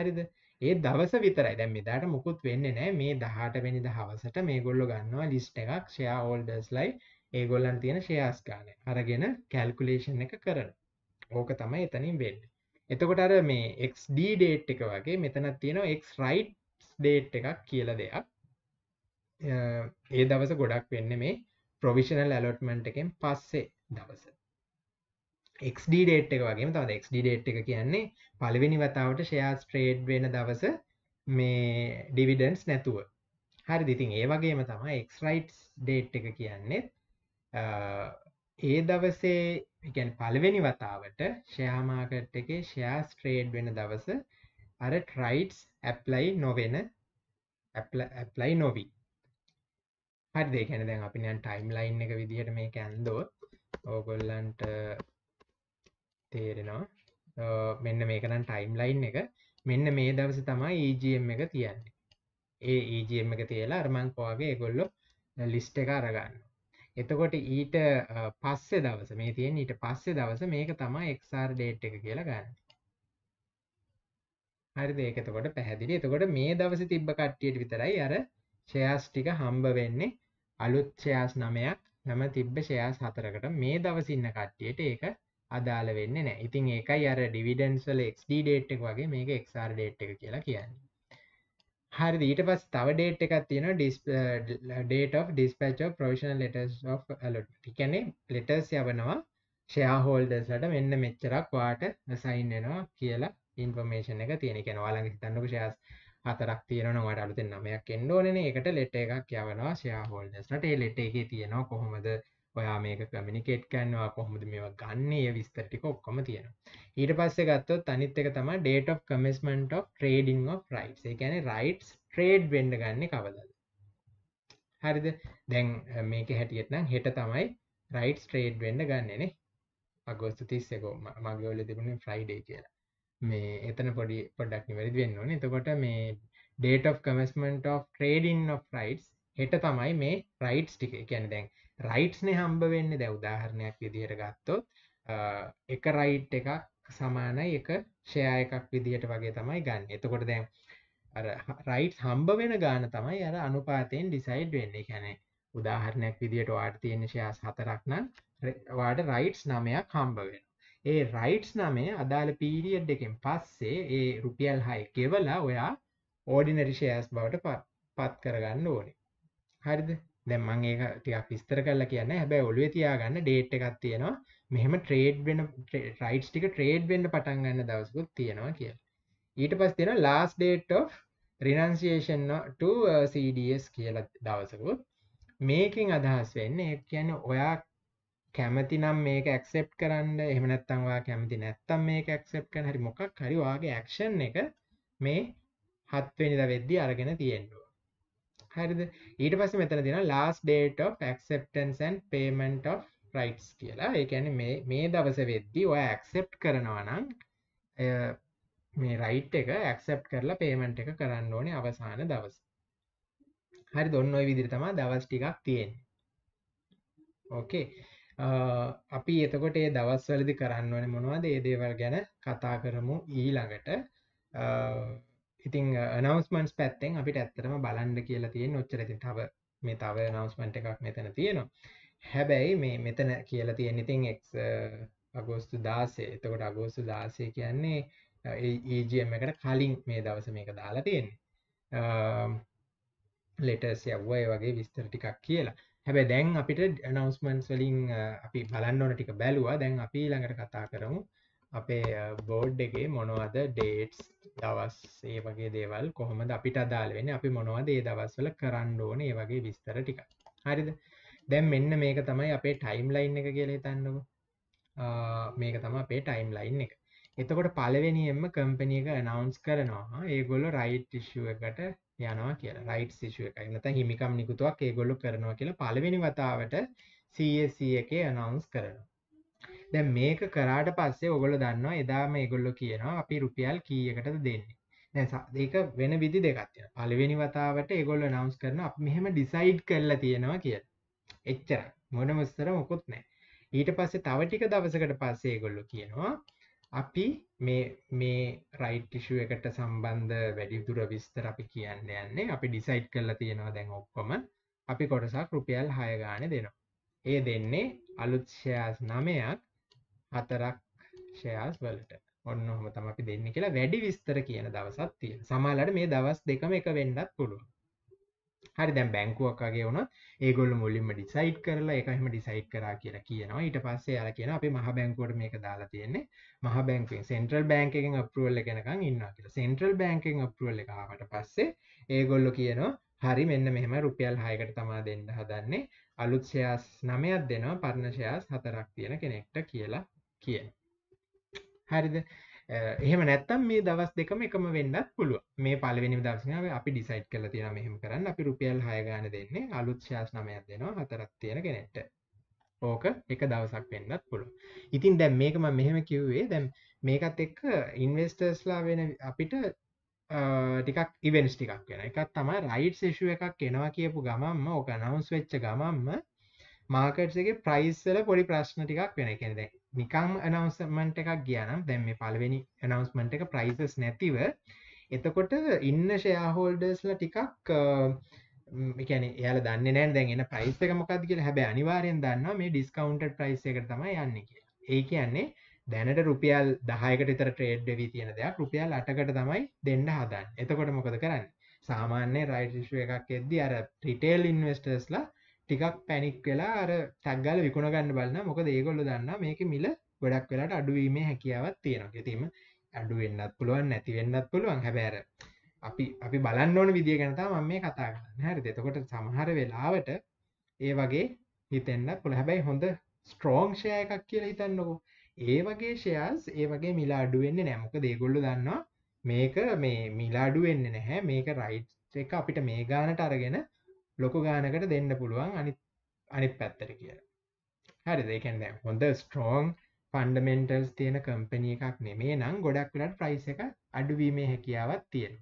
හරිද ඒ දවස විතරයි දැන් මෙදාට මුකුත් වෙන්න නෑ මේ දහට වැනි දහවසට මේ ගොල්ලො ගන්නවා ලිස්ට එකක් ෂයා ඕල්ඩර්ස් ලයි ඒගොල්ලන් තියෙන ශයාස්කාන අරගෙන කැල්කුලේෂන් එක කරන ඕක තමයි එතනින් වෙන්න එතකොට අර මේ එක්ඩ ඩේට් එක වගේ මෙතනත් තියෙනවා එක් රයිට් ඩේට් එකක් කියල දෙයක් ඒ දවස ගොඩක් වෙන්න මේ ප්‍රොවිශනල් ඇලොට්මන්ට් එකෙන් පස්සේ දවස එක්ඩ ඩේට් එක වගේ තව එක්ඩ ඩේට් එක කියන්නේ පළවෙනි වතාවට ෂයාස් ට්‍රේඩ් වෙන දවස මේ ඩිවිඩන්ස් නැතුව හරි දිතින් ඒ වගේම තම එක්රයිටස් ඩේට් එක කියන්නේත් ඒ දවසේ එකන් පළවෙනි වතාවට ෂයාමාකට් එක ෂයාස් ට්‍රේඩ් වෙන දවස අර ට්‍රයිටස් ඇප්ලයි නොවෙන ඇප්ලයි නොවී හරි දෙකැන දැන් අපිනියන් ටයිම් ලයින් එක විදිහට මේ ඇන්දෝ ඕගොල්ලන්ට තේරෙනවා මෙන්න මේකනම් ටයිම් ලයින් එක මෙන්න මේ දවස තමයි ඒජම් e එක තියන්නේ ඒ ඒජම් e එක තියලා අරමං පවාගේ ගොල්ලො ලිස්ට එක අරගන්න එතකොට ඊට පස්සේ දවස මේ තියෙන් ඊට පස්සේ දවස මේක තමයි එක්සාර් ඩේට් එක කියලා ගන්න හරි ඒකතකොට පැහැදිලි එතකොට මේ දවස තිබ්බ කට්ටියට විතරයි අර ෂයාස් ටික හම්බ වෙන්නේ අලුත් ෂයාස් නමයක් නම තිබ්බ ෂයාස් හතරකට මේ දවසින්න කට්ටියට ඒක අදාළ වෙන්න නෑ ඉතින් ඒකයි අර ඩිවිඩන්ස්වල XD ඩේට් එක වගේ මේක XR ඩේට් එක කියලා කියන්නේ හරි ඊට පස් තව ඩේට් එකක් තියෙන date of dispatch provisional letters of ටිකනේ ලෙටර්ස් යවනවා ෂයාහෝල්ඩස්ලට මෙන්න මෙච්චරක් වාට සයින්නවා කියලා ඉන්ෆර්මේෂන් එක තියෙන කෙනවාලඟ හිතන්නක ශයාස් හතරක් තියෙන වට අලුතෙන් නමයක් එන්ඩෝන එකට ලෙට එකක් යවනවා ෂයාහෝල්ඩස්ලට ලෙට එක තියෙනවා කොහොමද ඔයා මේක කමිනිකේට් කන්නවා කොහොමද මේ ගන්නය විස්තරටික ඔක්කොම තියෙන ඊට පස්සේ ගත්තොත් අනිත් එක තම date of commencement of trading of right එකන රයිටස් ට්‍රේඩ් වෙන්ඩ ගන්න කවදද හරිද දැන් මේක හැටියට නම් හෙට තමයි රයිට් ට්‍රේඩ් වෙන්ඩ ගන්නනේ අගෝස්තු තිස්සකෝ මගේවල තිබුණ ෆ්‍රයිඩේ කියලා මේ එතන පොඩි පොඩක්නි වැරදි වෙන්න ඕනේ එතකොට මේ date of commencement of trading of rights හෙට තමයි මේ රයිටස් ටික එකැන දැන් රයිට්ස්නේ හම්බ වෙන්න දැ උදාහරණයක් විදිහයට ගත්තොත් එක රයිට් එකක් සමානයි එක ෂයා එකක් විදිහට වගේ තමයි ගන්න එතකොට දැන් රයිට් හම්බ වෙන ගාන තමයි අර අනුපාතයෙන් ඩිසයිඩ් වෙන්නේ කැනෙ උදාහරණයක් විදිහට වාට තියෙන ශයාස් හතරක්නම් වාට රයිට්ස් නමයක් හම්බ වෙන ඒ රයිට්ස් නමේ අදාළ පීරිියඩ් එකෙන් පස්සේ ඒ රුපියල් හයි කෙවලා ඔයා ඕඩිනරිෂයස් බවට පත් කරගන්න ඕනේ හරිද දැන් මම ඒක ටිකක් විස්තර කරලා කියන්නේ හැබැයි ඔළුවේ තියාගන්න ඩේට් එකක් තියෙනවා මෙහෙම ට්‍රේඩ් වෙන රයිට්ස් ටික ට්‍රේඩ් වෙන්න පටන් ගන්න දවසකුත් තියෙනවා කියලා ඊට පස්සේ තියෙනවා last date of renunciation to uh, CDS කියලා දවසකුත් මේකෙන් අදහස් වෙන්නේ ඒ කියන්නේ ඔයා කැමති නම් මේක ඇක්සෙප්ට් කරන්න එහෙම නැත්නම් ඔයා කැමති නැත්නම් මේක ඇක්සෙප්ට් කරන්න හරි මොකක් හරි ඔයාගේ ඇක්ෂන් එක මේ හත්වෙනිදා වෙද්දී අරගෙන තියෙන්න හරිද ඊට පස්ස මෙතන දෙන ලාස් ඩේට ක්සප්ටන්සන් පේමට රයිටස් කියලා ඒකැන මේ දවස වෙද්දි ඔය ඇක්සෙප් කරනවනං මේ රයිට් එක ඇක්සප් කරලා පේමන්ට් එක කරන්න ඕනේ අවසාන දවස හරි දොන්න ඔය විදිරි තමා දවස් ටිකක් තියෙන් ඕකේ අපි එතකොට ඒ දවස්වලදි කරන්න ඕන මොනවද ඒ දේවල් ගැන කතා කරමු ඊළඟට ඉතිං නවස්මන්ස් පැත්තෙන් අපිට ඇත්තරම බලන්ඩ කියලා තියෙන් ඔච්චරති තව මේ තව නවස්මට එකක් මෙතන තියෙනවා හැබැයි මේ මෙතන කියලා තියෙන් ඉතිං එක් අගෝස්තු දාසේ එතකොට අගෝස්තු දාසය කියන්නේ ඒජම් එකට කලින් මේ දවස මේක දාලා තියෙන් ලෙටර්ස් යව්වය වගේ විස්තර ටිකක් කියලා හැබැ දැන් අපිට නවස්මන්ස් වලින් අපි බලන්නඕන ටික බැලවා දැන් අපි ළඟට කතා කරමු අපේ බෝඩ් එකේ මොනවද ඩේට්ස් දවස් ඒ වගේ දේවල් කොහොමද අපිට අදාළවෙන අපි මොනවද ඒ දවස්වල කරන්න ඕන ඒ වගේ විස්තර ටික හරිද දැම් මෙන්න මේක තමයි අපේ ටයිම් ලයින් එක කියලේ තන්නක මේක තම අපේ ටයිම් ලයින් එක එතකොට පලවෙනියෙන්ම කම්පනිය එක නවන්ස් කරනවා ඒගොල්ල රයිට් ඉශුව එකට යනවා කියලා රයිට් සිශුව එකයි නත හිමිකම් නිකුතුවක් ඒගොල්ලු කරනවා කියලා පලවෙනි වතාවට සSC එක අනවුන්ස් කරනවා දැ මේක කරාට පස්සේ ඔගොල දන්න එදා මේගොල්ලො කියනවා අපි රුපියල් කීයකටද දෙන්නේ ඒක වෙන විදි දෙකත්ය පලවෙනි වතාවට ඒගොල්ල නවස් කරන අප මෙහෙම ඩිසයිඩ් කරලා තියෙනවා කිය එච්චර මොන මස්තර මොකුත් නෑ ඊට පස්සේ තවටික දවසකට පස්සේ ගොල්ලො කියනවා අපි මේ මේ රයිටිෂුව එකට සම්බන්ධ වැඩිදුර විස්තර අපි කියන්න යන්නේ අපි ඩිසයිට් කරලා තියෙනවා දැන් ඔක්කොම අපි කොටසක් රුපියල් හයගාන දෙනවා ඒ දෙන්නේ අලුත්ෂයාස් නමයක් හතරක් ෂයාස් වලට ඔන්න හොම තම අපි දෙන්න කියලා වැඩි විස්තර කියන දවසත් තිය සමාලට මේ දවස් දෙකම එක වෙන්නත් පුළුව හරි දැම් බැංකුවක්ගේ වන ඒගොල් මුලින්ම ඩිසයිට් කරලා එකහම ඩිසයිට් කරා කියලා කියනවා ඊට පස්සේ අර කියන අපි මහ බැංකුවට මේක දාලා තියෙන්නේ මහ බැංකුවෙන් සෙන්ට්‍රල් බැංකෙන් අපරුවල් එකනකං ඉන්න කියලා සෙන්ට්‍රල් බැංකෙන් අපරුවල් එකවට පස්සේ ඒගොල්ලො කියනවා හරි මෙන්න මෙහම රුපියල් හයකට තමා දෙන්න හදන්නේ අලුත්ෂයාස් නමයක් දෙනවා පර්ණශයාස් හතරක් තියෙන කෙනෙක්ට කියලා කිය හරිද එහෙම නැත්තම් මේ දවස් දෙකම එකම වෙන්නත් පුළුව මේ පලවෙනි දක්ෂනාව අපි ඩිසයිට් කල තියෙන මෙහෙම කරන්න අපි රුපියල් හයගාන දෙන්නේ අලුත් ශාස්නමයක් දෙනවා හතරත් තියෙන කෙනෙට ඕක එක දවසක් වෙන්නත් පුළුව ඉතින් දැම් මේකම මෙහෙම කිව්වේ දැම් මේකත් එක්ක ඉන්වස්ටර්ස්ලා වෙන අපිට ටිකක් ඉවෙන්ස් ටිකක් වෙන එකත් තම රයිට් සේෂුව එකක් එනවා කියපු ගමම්ම ඕක නවුස් වෙච්ච ගමම්ම මාකට්ගේ ප්‍රයිස්සල පොඩි ප්‍රශ්න ටිකක් වෙන කෙනෙදැ නිකම් අනවසමට එකක් ගියනම් දැම් මේ පලවෙනි අනවස්මට එක ප්‍රයිසස් නැතිව එතකොට ඉන්න ෂයාහෝල්ඩර්ස්ල ටිකක් එකන එයාල දන්න නෑ දැන් එන ප්‍රයිස්සක මොකක්ද කියලා හැබැ අනිවාරයෙන් දන්න මේ ඩිස්කවන්ට ප්‍රයිස එක තම යන්න කිය ඒ කියන්නේ දැනට රුපියල් දහයකට තර ට්‍රේඩ් වී තියෙන දෙයක් රුපියල් අටකට තමයි දෙන්න හදන් එතකොට මොකද කරන්න සාමාන්‍ය රයිටිශුව එකක් එද්දි අර ප්‍රිටේල් ඉන්වස්ටර්ස්ලා ටිකක් පැනික් වෙලා අර තැක්ගල විකුණ ගන්න බලන්න මොකද ඒගොල්ලො දන්න මේක මිල ගොඩක් වෙලාට අඩුවීමේ හැකියාවත් තියෙන ගෙතීම අඩුවෙන්න්නත් පුළුවන් නැතිවෙන්නත් පුළුවන් හැබෑර අපි අපි බලන්න ඕන විදිිය ගැනතා මම මේ කතා කරන්න හැරි දෙතකොට සමහර වෙලාවට ඒ වගේ හිතෙන්න්න පුළ හැබැයි හොඳ ස්ට්‍රෝං ෂය එකක් කියලා හිතන්නකෝ ඒ වගේ ෂයාස් ඒ වගේ මිලාඩුවෙන්න්නේ නෑමක දේගොල්ලු දන්නවා මේක මේ මිලාඩුවෙන්න නැහැ මේක රයිට් එක අපිට මේ ගානට අරගෙන ලොකු ගානකට දෙන්න පුළුවන් අනි අනිත් පැත්තට කිය හරි දෙකැන්න හොඳ ස්ට්‍රෝන් ෆන්ඩමෙන්ටල්ස් තියෙන කම්පනිය එකක් නෙමේ නම් ගොඩක්ලට ප්‍රයිස එක අඩුවීමේ හැකියාවත් තියෙන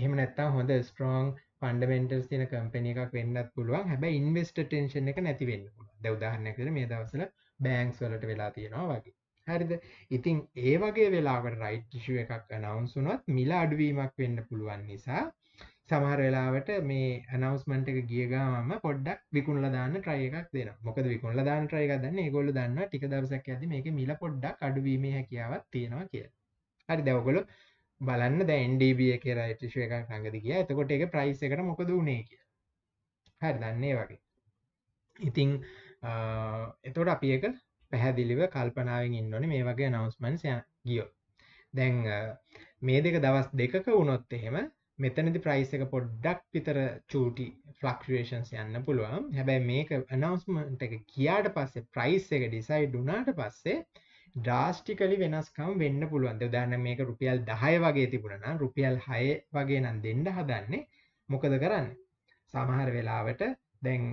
එහෙම නැත්තා හොඳ ස්ට්‍රෝන් ෆන්ඩමෙන්ටල්ස් තින කම්පනිය එකක් වෙන්නත් පුළුවන් හැබ ඉන්වස්ට ටේශන එක නැතිවෙන්න දවදාහනකර මේ දවසල බෑංක්ස් වලට වෙලා තියෙනවා වගේ හරිද ඉතිං ඒ වගේ වෙලාවට රයිට් ිෂුව එකක් අනවුන්සුනොත් මිල අඩුවීමක් වෙන්න පුළුවන් නිසා සමහර වෙලාවට මේ අනවස්මට එක ගියගාම පොඩ්ඩක් විකුණල දාන්න ට්‍රය එකක් දෙන මොකද විකුණල දාන්න ට්‍රය එකක් දන්න ගොල්ල දන්න ටික දවසක් ඇති මේක මිල පොඩ්ඩක් අඩුවීම හැකියාවත් තියෙනවා කිය හරි දැවගොලු බලන්න දැන්ඩබ කියර ටිශ එකක් නඟද කිය එතකොට එක ප්‍රයිස් එකට මොකද වුණේ කිය හරි දන්නේ වගේ ඉතිං එතොට අපි එක පැහැදිලිව කල්පනාවෙන් ඉන්නොන මේ වගේ නවස්මන්සය ගියෝ දැන් මේ දෙක දවස් දෙකක වුණොත් එහෙම මෙතනදි ප්‍රයිස් එක පොඩ්ඩක් විතර චූටි ෆලක්ෂේෂන්ස් යන්න පුළුවන් හැබැයි මේක අනවස්මට එක කියාට පස්සේ ප්‍රයිස් එක ඩිසයි ඩුනාට පස්සේ ඩාස්ටිකලි වෙනස්කම් වෙන්න පුළුවන්ද උදාන්න මේක රුපියල් දහය වගේ තිබුණන රුපියල් හය වගේ නම් දෙන්න හදන්නේ මොකද කරන්න සමහර වෙලාවට දැන්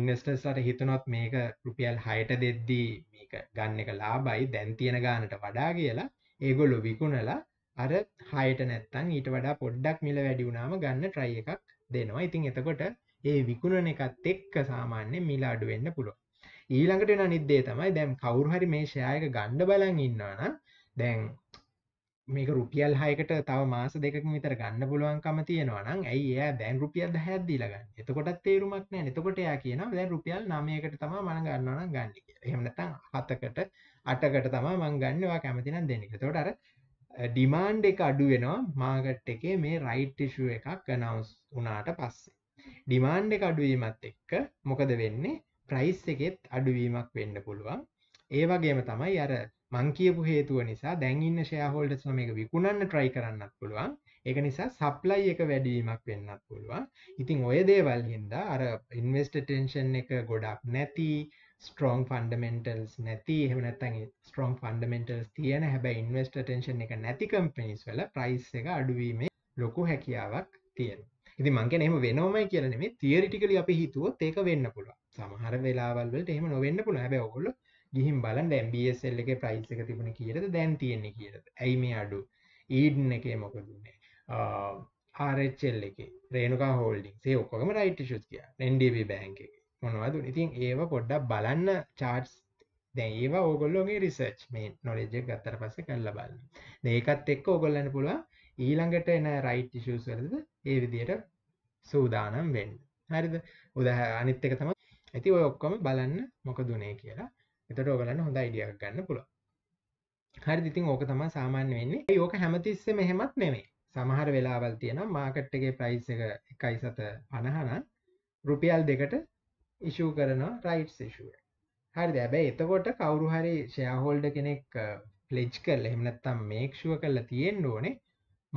ඉන්වස්ටර්ස්ලට හිතනොත් මේක රුපියල් හයට දෙද්දී මේක ගන්න එක ලාබයි දැන් තියෙන ගානට වඩා කියලා ඒගොල්ලු විකුණලා අර හයට නැත්තන් ඊට වඩා පොඩ්ඩක් මිල වැඩි වුණාම ගන්න ට්‍රයි එකක් දෙනවා ඉතින් එතකොට ඒ විකුණන එකත් එක්ක සාමාන්‍ය මිල අඩුවෙන්න්න පුළුව ඊළඟට එන නිද්දේ තමයි දැම් කවුරුහරි මේ ශයක ගණ්ඩ බලන් ඉන්නවන දැන් මේක රුපියල් හයකට තව මාස දෙකක් විතර ගන්න පුළුවන්කම තියෙනවනම් ඇයි ඒ දැන් රුපියල් හැදදිලගන්න එතකොටත් තේරුමක් නෑ එතකොට යා කියන දැ රුපියල් නමයකට තම මන ගන්නවන ගන්න එහමනතං හතකට අටකට තම මං ගන්නවා කැමතින දෙනික තොටර ඩිමාන්ඩ් එක අඩුවෙනවා මාගට් එකේ මේ රයිට්ටිශුව එකක් නවස් වනාට පස්සේ ඩිමාන්ඩ් එක අඩුවීමත් එක්ක මොකද වෙන්නේ ප්‍රයිස් එකෙත් අඩුවීමක් වෙන්න පුළුවන් ඒවගේම තමයි අර මංකියපු හේතුව නිසා දැන්ඉන්න ෂයහෝල්ඩ සම එක විකුණන්න ට්‍රයි කරන්නක් පුළුවන් එක නිසා සප්ලයි එක වැඩීමක් වෙන්නත් පුළුවන් ඉතිං ඔය දේවල් හින්දා අර ඉන්වස්ට ටෙන්ෂන් එක ගොඩක් නැති ස්ට්‍රෝන් ෆන්ඩමෙන්ටල්ස් නැති එහෙම නැතන් ස්ට්‍රෝන් ෆන්ඩමෙන්ටල්ස් තියෙන හැබැ ඉන්වස්ට ටේෂන් එක නැති කම්පිනිස් වල ප්‍රයිස් එක අඩුවීම ලොකු හැකියාවක් තියෙන ඉති මංගේ එහම වෙනෝමයි කියලනෙම තියරිටිකලි අපි හිතුව ඒක වෙන්න පුළුව සමහර වෙලාවල්ට එහෙම නොවෙන්න පුළ හැබ ඔගොල ගිහිම් බලන් ැම්බSල් එක ප්‍රයිස් එක තිබුණ කියරද දැන් තියෙන්නේ කියරද ඇයි මේ අඩු ඊඩ්න එකේ මොකදන්නේ ආරච්චල් එක රේනුකා හෝල්ඩින් සේ ඔක්කොම රයිට් ශුත් කිය ඩබ බෑන්ක එක මොනවද ඉතින් ඒව පොඩ්ඩක් බලන්න චාර්ස් දැන් ඒවා ඕගොල්ලොගේ රිසර්ච් මේ නොලෙජෙක් ගත්තර පස කරලා බලන්න ඒකත් එක්ක ඕගොල්ලන්න පුළුව ඊළඟට එන රයිට් ටිෂස් වලද ඒ විදියට සූදානම් වෙන්න හරිද උදහ අනිත්තක තම ඇති ඔය ඔක්කොම බලන්න මොක දුනේ කියලා එතට ඕගලන්න හොඳ ඉඩියක් ගන්න පුළුව හරි ඉතින් ඕක තම සාමාන්‍ය වෙන්නේ ඕක හැමතිස්ස මෙහෙමත් නෙමේ සමහර වෙලාවල් තියෙන මාකට්ටගේ ප්‍රයිස් එක එකයි සත පණහන රුපියල් දෙකට ඉෂූ කරනවා රයිට් ේෂුව හරි දැබැයි එතකොට කවරු හරි ෂයාහෝල්ඩ කෙනෙක් පලෙජ් කරල එමනත්තම් මේක්ෂුව කරලා තියෙන් ඕනේ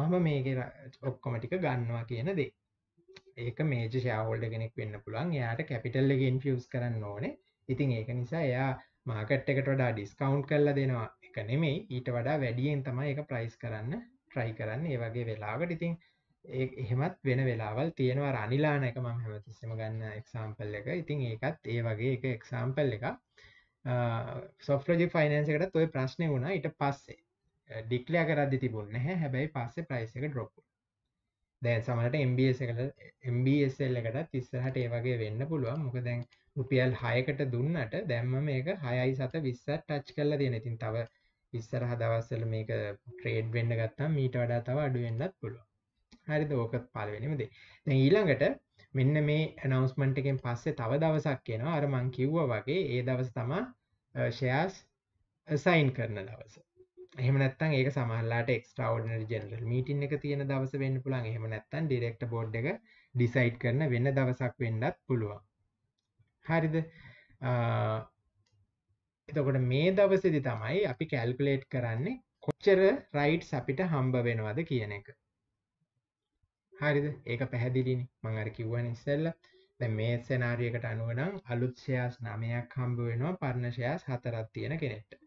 මම මේක ඔක්කොමටික ගන්නවා කියන දේ ඒක මේජ ෂයාහෝල්ඩ කෙනෙක් වෙන්න පුළුවන් යායට කැපිටල්ලගෙන් ෆියස් කරන්න ඕනේ ඉතින් ඒක නිසා එයා මාකට් එකට වඩා ඩිස්කවන්් කරලා දෙනවා එක නෙමෙයි ඊට වඩා වැඩියෙන් තමයි එක ප්‍රයිස් කරන්න ට්‍රයි කරන්න ඒ වගේ වෙලාවට ඉතින් එහෙමත් වෙන වෙලාවල් තියෙනවා රනිලාන එක මම හැමතිස්සම ගන්න එක්සාම්පල් එක ඉතින් ඒකත් ඒ වගේ එක එක්සාම්පල් එක සොෆ්‍රජි ෆයිනන්සකට ඔය ප්‍රශ්නය වුණා ඉට පස්සේ ඩික්ලයා කරදදි තිබුණ නැහැ හැබැයි පස්සේ ප්‍රයිස එක ඩොප්පු දැන් සමට එම්BSල් එකට තිස්සහට ඒ වගේ වෙන්න පුළුවන් මොක දැන් රුපියල් හයකට දුන්නට දැම්ම මේක හයයි සත විස්සත් ටච් කරලා දෙන ඉතින් තව ඉස්සරහ දවස්සල මේක ට්‍රේඩ් වෙන්න ගත්තම් මීට වඩා තව අඩුවෙන්න්නත් පුළුවන් හරිද ඕක පලවෙනිමදේ දැ ඊළඟට මෙන්න මේ ඇනවස්මන්ට එකෙන් පස්සේ තව දවසක් කියෙනවා අර මං කිව්ව වගේ ඒ දවස තමා ෂයාස් සයින් කරන දවස එහමනත්තන් ඒ සමහලාට ක්ස්ටවඩන ජනල් මීටින් එක තියෙන දවස වෙන්න පුළන් එහම නැත්තන් ඩිරෙක්ට බෝඩ් එක ඩිසයිට් කරන වෙන්න දවසක් වෙන්නත් පුළුවන් හරිද එතකොට මේ දවසදි තමයි අපි කැල්කුලේට් කරන්නේ කොච්චර රයිට් අපිට හම්බ වෙනවද කියන එක හරිද ඒක පැහැදිලිනි මං අර කිව්වන ඉස්සල්ල දැ මේ සෙනාරියකට අනුවනම් අලුත් ෂයාස් නමයක් හම්බ වෙනවා පරණ ෂයාස් හතරත් තියෙන කෙනෙට්ට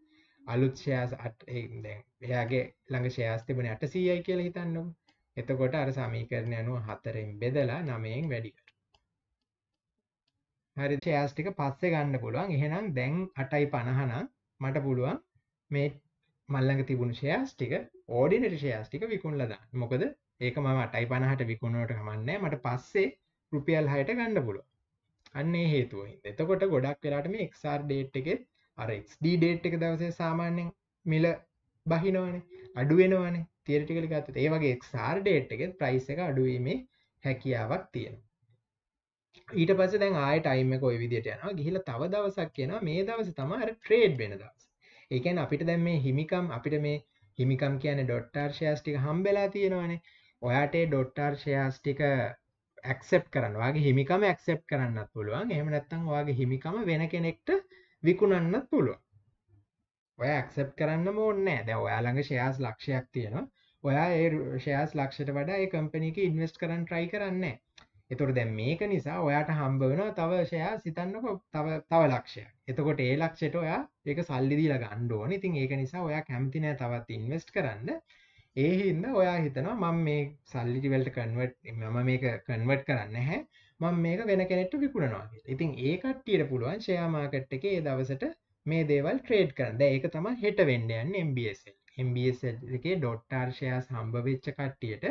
අලුත් ෂයාස් අට එයාගේ ළඟ ෂයාස් තිබන අට සීයයි කියල හිතන්නම් එතකොට අර සමීකරණ අනුව හතරෙන් බෙදලා නමයෙන් වැඩිකට හරි ෂයාස්ටික පස්සේ ගන්න පුළුවන් එහෙනම් දැන් අටයි පණහනම් මට පුළුවන් මේ මල්ලඟ තිබුණු ෂයාස්ටික ඕඩිනට ෂයාස්ටික විකුණලද මොකද ඒක මම අටයි පනහට විකුණුවට හමන්නෑ මට පස්සේ රුපියල් හයට ගණඩ පුලුව අන්නේ හේතුව එතකොට ගොඩක් වෙලාට මේ එක්සාර් ඩේට් එක අරක්ඩ ඩේට් එක දවසේ සාමාන්‍යෙන් මිල බහිනවනේ අඩුවෙනවනේ තේරටිකලි ගත්තත් ඒ වගේ එක්සාර් ඩේට් එක ප්‍රයිස එක අඩුවීමේ හැකියාවක් තියෙනවා ඊට පස දැන් ආය ටයිම කොයි විදිට යනවා ගිහිල තව දවසක් කියෙනවා මේ දවස තමාර ට්‍රේඩ් වෙන දවස් ඒකැන් අපිට දැන් මේ හිමිකම් අපිට මේ හිමිකම් කියන ඩොට්ටර්ශයස්ටික හම්බෙලා තියෙනවානේ ඔයාටේ ඩොට්ටර් ෂයාස් ටික ඇක්සෙප් කරනවාගේ හිමිකම ඇක්සෙප් කරන්නත් පුළුවන් එහම නැත්තං වගේ හිමිකම වෙන කෙනෙක්ට විකුණන්නත් පුළුවන් ඔය ඇක්සෙප් කරන්න ඕන්නෑ දැ ඔයාළඟ ෂයාස් ලක්ෂයක් තියෙනවා ඔයා ඒ ෂයාස් ලක්ෂයට වඩා ඒ කම්පනක ඉන්වස්ට කරන්න ට්‍රයි කරන්න එතුර දැ මේක නිසා ඔයාට හම්බ වෙන තව ෂයා සිතන්නක තව තව ලක්ෂය එතකොට ඒ ලක්ෂයට ඔයා ඒක සල්ලිදිීල ගණ්ඩුවන ඉතින් ඒක නිසා ඔයා කැමතිනෑ තවත් ඉන්වස්ට කරන්න ඒ හින්ද ඔයා හිතනවා මම මේ සල්ලිටිවල්ට කන්වට් මම මේක කන්වට් කරන්න හැ මං මේක වෙන කෙනෙට්ට විකුණනවා ඉතින් ඒකට්ටියට පුළුවන් ෂයාමාකට් එක ඒ දවසට මේ දේවල් ට්‍රේඩ් කරන්න ඒක තම හෙට වෙන්ඩයන් MBSL එක ඩොට්ටර්ෂයාස් හම්බවෙච්ච කට්ටියට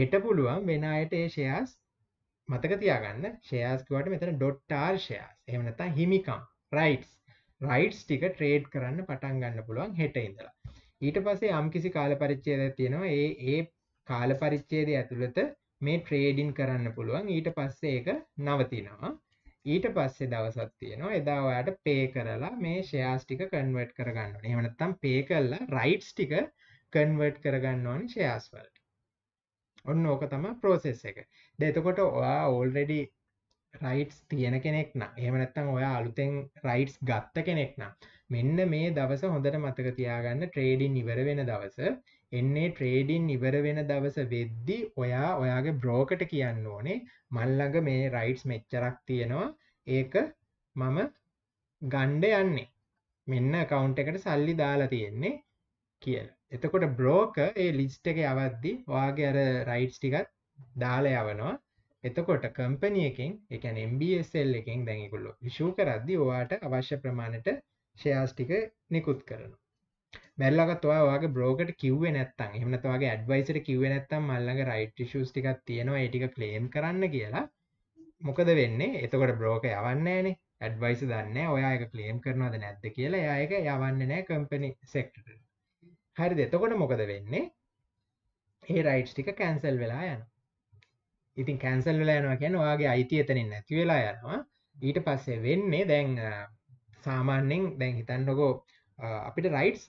හෙට පුළුවන් වෙන අයට ඒ ෂයාස් මතක තියාගන්න ෂයාස්කුවට මෙතන ඩොට්ටර්ෂයාස් එමනතා හිමිකම් රයිටස් රයිටස් ටික ට්‍රේඩ් කරන්න පටන් ගන්න පුළුවන් හෙට ඉඳලා ඊට පස්සේ යම්කිසි කාල පරිච්ඡේදයක් තියෙනවා ඒ ඒ කාල පරිච්ඡේදය ඇතුළත මේ ට්‍රේඩින් කරන්න පුළුවන් ඊට පස්සේ ඒක නවතිනවා ඊට පස්සේ දවසක් තියෙනවා එදා ඔයාට පේ කරලා මේ ෂෙයාස් ටික කන්වර්ට් කරගන්න ඕනේ. එහෙම නැත්නම් පේ කරලා රයිට්ස් ටික කන්වර්ට් කරගන්න ඕනේ ෂෙයාස් වලට. ඔන්න ඕක තමයි process එක. දැන් එතකොට ඔයා already රයිට්ස් තියෙන කෙනෙක් නම් එහෙම නැත්නම් ඔයා අලුතෙන් රයිට්ස් ගත්ත කෙනෙක් නම් මෙන්න මේ දවස හොඳට මතක තියාගන්න ට්‍රේඩින් ඉවර වෙන දවස එන්නේ ට්‍රේඩින් ඉවර වෙන දවස වෙද්දි ඔයා ඔයාගේ බ්‍රෝකට කියන්න ඕනේ මල්ලඟ මේ රයිට්ස් මෙච්චරක් තියෙනවා ඒක මම ගණ්ඩ යන්නේ මෙන්න කවුන්් එකට සල්ලි දාලා තියෙන්නේ කියල එතකොට බ්‍රෝක ඒ ලිස්ට එක අවද්දි වාගේ අර රයිට්ස් ටිකත් දාල යවනවා එතකොට කම්පැනි එකෙන් එකන් MBSL එකෙන් දැඟකුල්ලො විශූ කරද්දි ඔයාට අවශ්‍ය ප්‍රමාණයට ෂයාස් ටික නිකුත් කරන බැල්ලගත්වාගේ බ්‍රෝගට කිව්ව නැත්තන් එමනතවාගේ ඇඩ්වයිසට කිව නැත්තම් මල්ලඟ රයිට් ෂස් ටික් තියෙනවා ඒටික ක්ලේම් කරන්න කියලා මොකද වෙන්නේ එතකොට බ්‍රෝක යවන්නෑනේ ඇඩ්වයිස දන්න ඔයායක කලේම් කරනවද නැද්ද කියලා යායක යවන්න නෑ කම්පනි සෙක්ට හරි දෙතකොට මොකද වෙන්නේ ඒ රයිට්ස් ටික කැන්සල් වෙලා යන ඉතින් කැන්සල් වෙලා යනවා කියන ඔයාගේ අයිති එතනින් නැති වෙලා යනවා ඊට පස්සේ වෙන්නේ දැන් සාමාන්‍යෙන් දැන් හිතන්නකෝ අපිට රයිටස්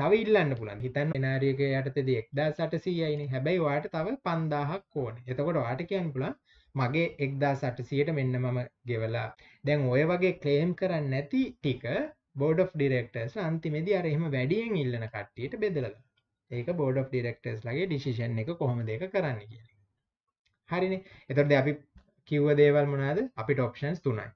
තව ඉල්ලන්න පුළන් හිතන් නාරියක යටතද එක්දා සට සීයයින හැබැයි වාට තව පන්දාහක් ඕන එතකොට වාට කියන් පුළන් මගේ එක්දා සට සියට මෙන්න මම ගෙවලා දැන් ඔය වගේ ක්ලේම් කරන්න නැති ටික බෝඩ් of ඩිරෙක්ටර්ස් අන්තිමේදි අරහෙම වැඩියෙන් ඉල්ලන කට්ටියට බෙදලලා ඒක බෝඩ් of ඩිරෙක්ටර්ස් ලගේ ඩිසිෂන් එක කොහොම දෙක කරන්න කියලා හරිනි එතොට අපි කිව්ව දේවල් මොනාද අපිට ඔප්ෂන්ස් තුනයි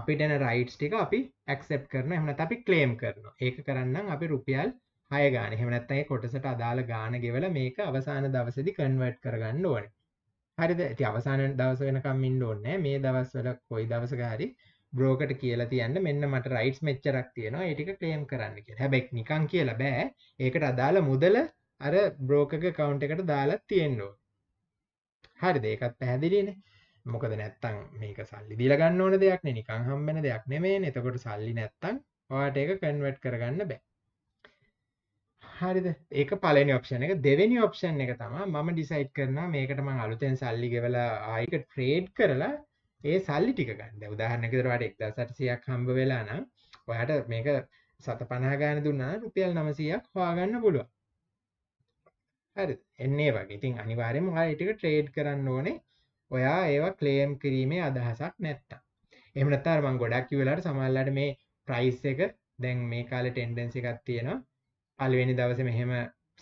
අපිටන රයිට්ස් ටික අපි ඇක්සප් කරන එහන අපි ක්ලේම් කරන ඒක කරන්න අපි රුපියල් හය ගාන හෙමනත්තයි කොටසට අදාළ ගාන ගෙවල මේක අවසාන දවසදි කන්වට් කරගන්න ඕන හරිද ඇති අවසාන දවස වෙනකම් මින්ඩ ඕන්න මේ දවස්වල කොයි දවසගාරි බ්‍රෝකට කියලා තියන්න මෙන්න මට රයිටස් මෙච්චරක් තියෙනවා ඒටික ක්ලේම් කරන්න කිය හැබැක් නිකං කියලා බෑ ඒකට අදාළ මුදල අර බ්‍රෝකක කවුන්් එකට දාලා තියෙන්න්නෝ හරි දේකත් පැහැදිලිනේ මොකද නැත්තං මේක සල්ලි දිල ගන්න ඕන දෙයක් නිකං හම්බෙන දෙයක් නෙමේ එතකොට සල්ලි නැත්තං වාට එක කන්වට් කරගන්න බෑ හරිද ඒක පලනි ඔප්ෂන එක දෙවැනි ඔප්ෂන් එක තම මම ඩිසයිට් කරන මේකට මං අලුතෙන් සල්ලි ගෙවල ආයක ට්‍රේඩ් කරලා ඒ සල්ලි ටික ගන්න උදාහරනකදරවාට එක්ද සටසියක් හම්බ වෙලානම් ඔයාට මේක සත පනාගාන දුන්නා රුපියල් නමසයක් හවාගන්න පුළුවන් හරි එන්නේ වගේ ඉතින් අනිවාරෙන් මහටික ට්‍රේඩ් කරන්න ඕනේ ඔයා ඒවා ක්ලේම් කිරීමේ අදහසක් නැත්තා එමනතර මං ගොඩක් වෙලාට සමල්ලට මේ ප්‍රයිස් එක දැන් මේ කාලෙ ටෙන්ඩන්සි එකක් තියෙනවා පල්වෙනි දවස මෙහෙම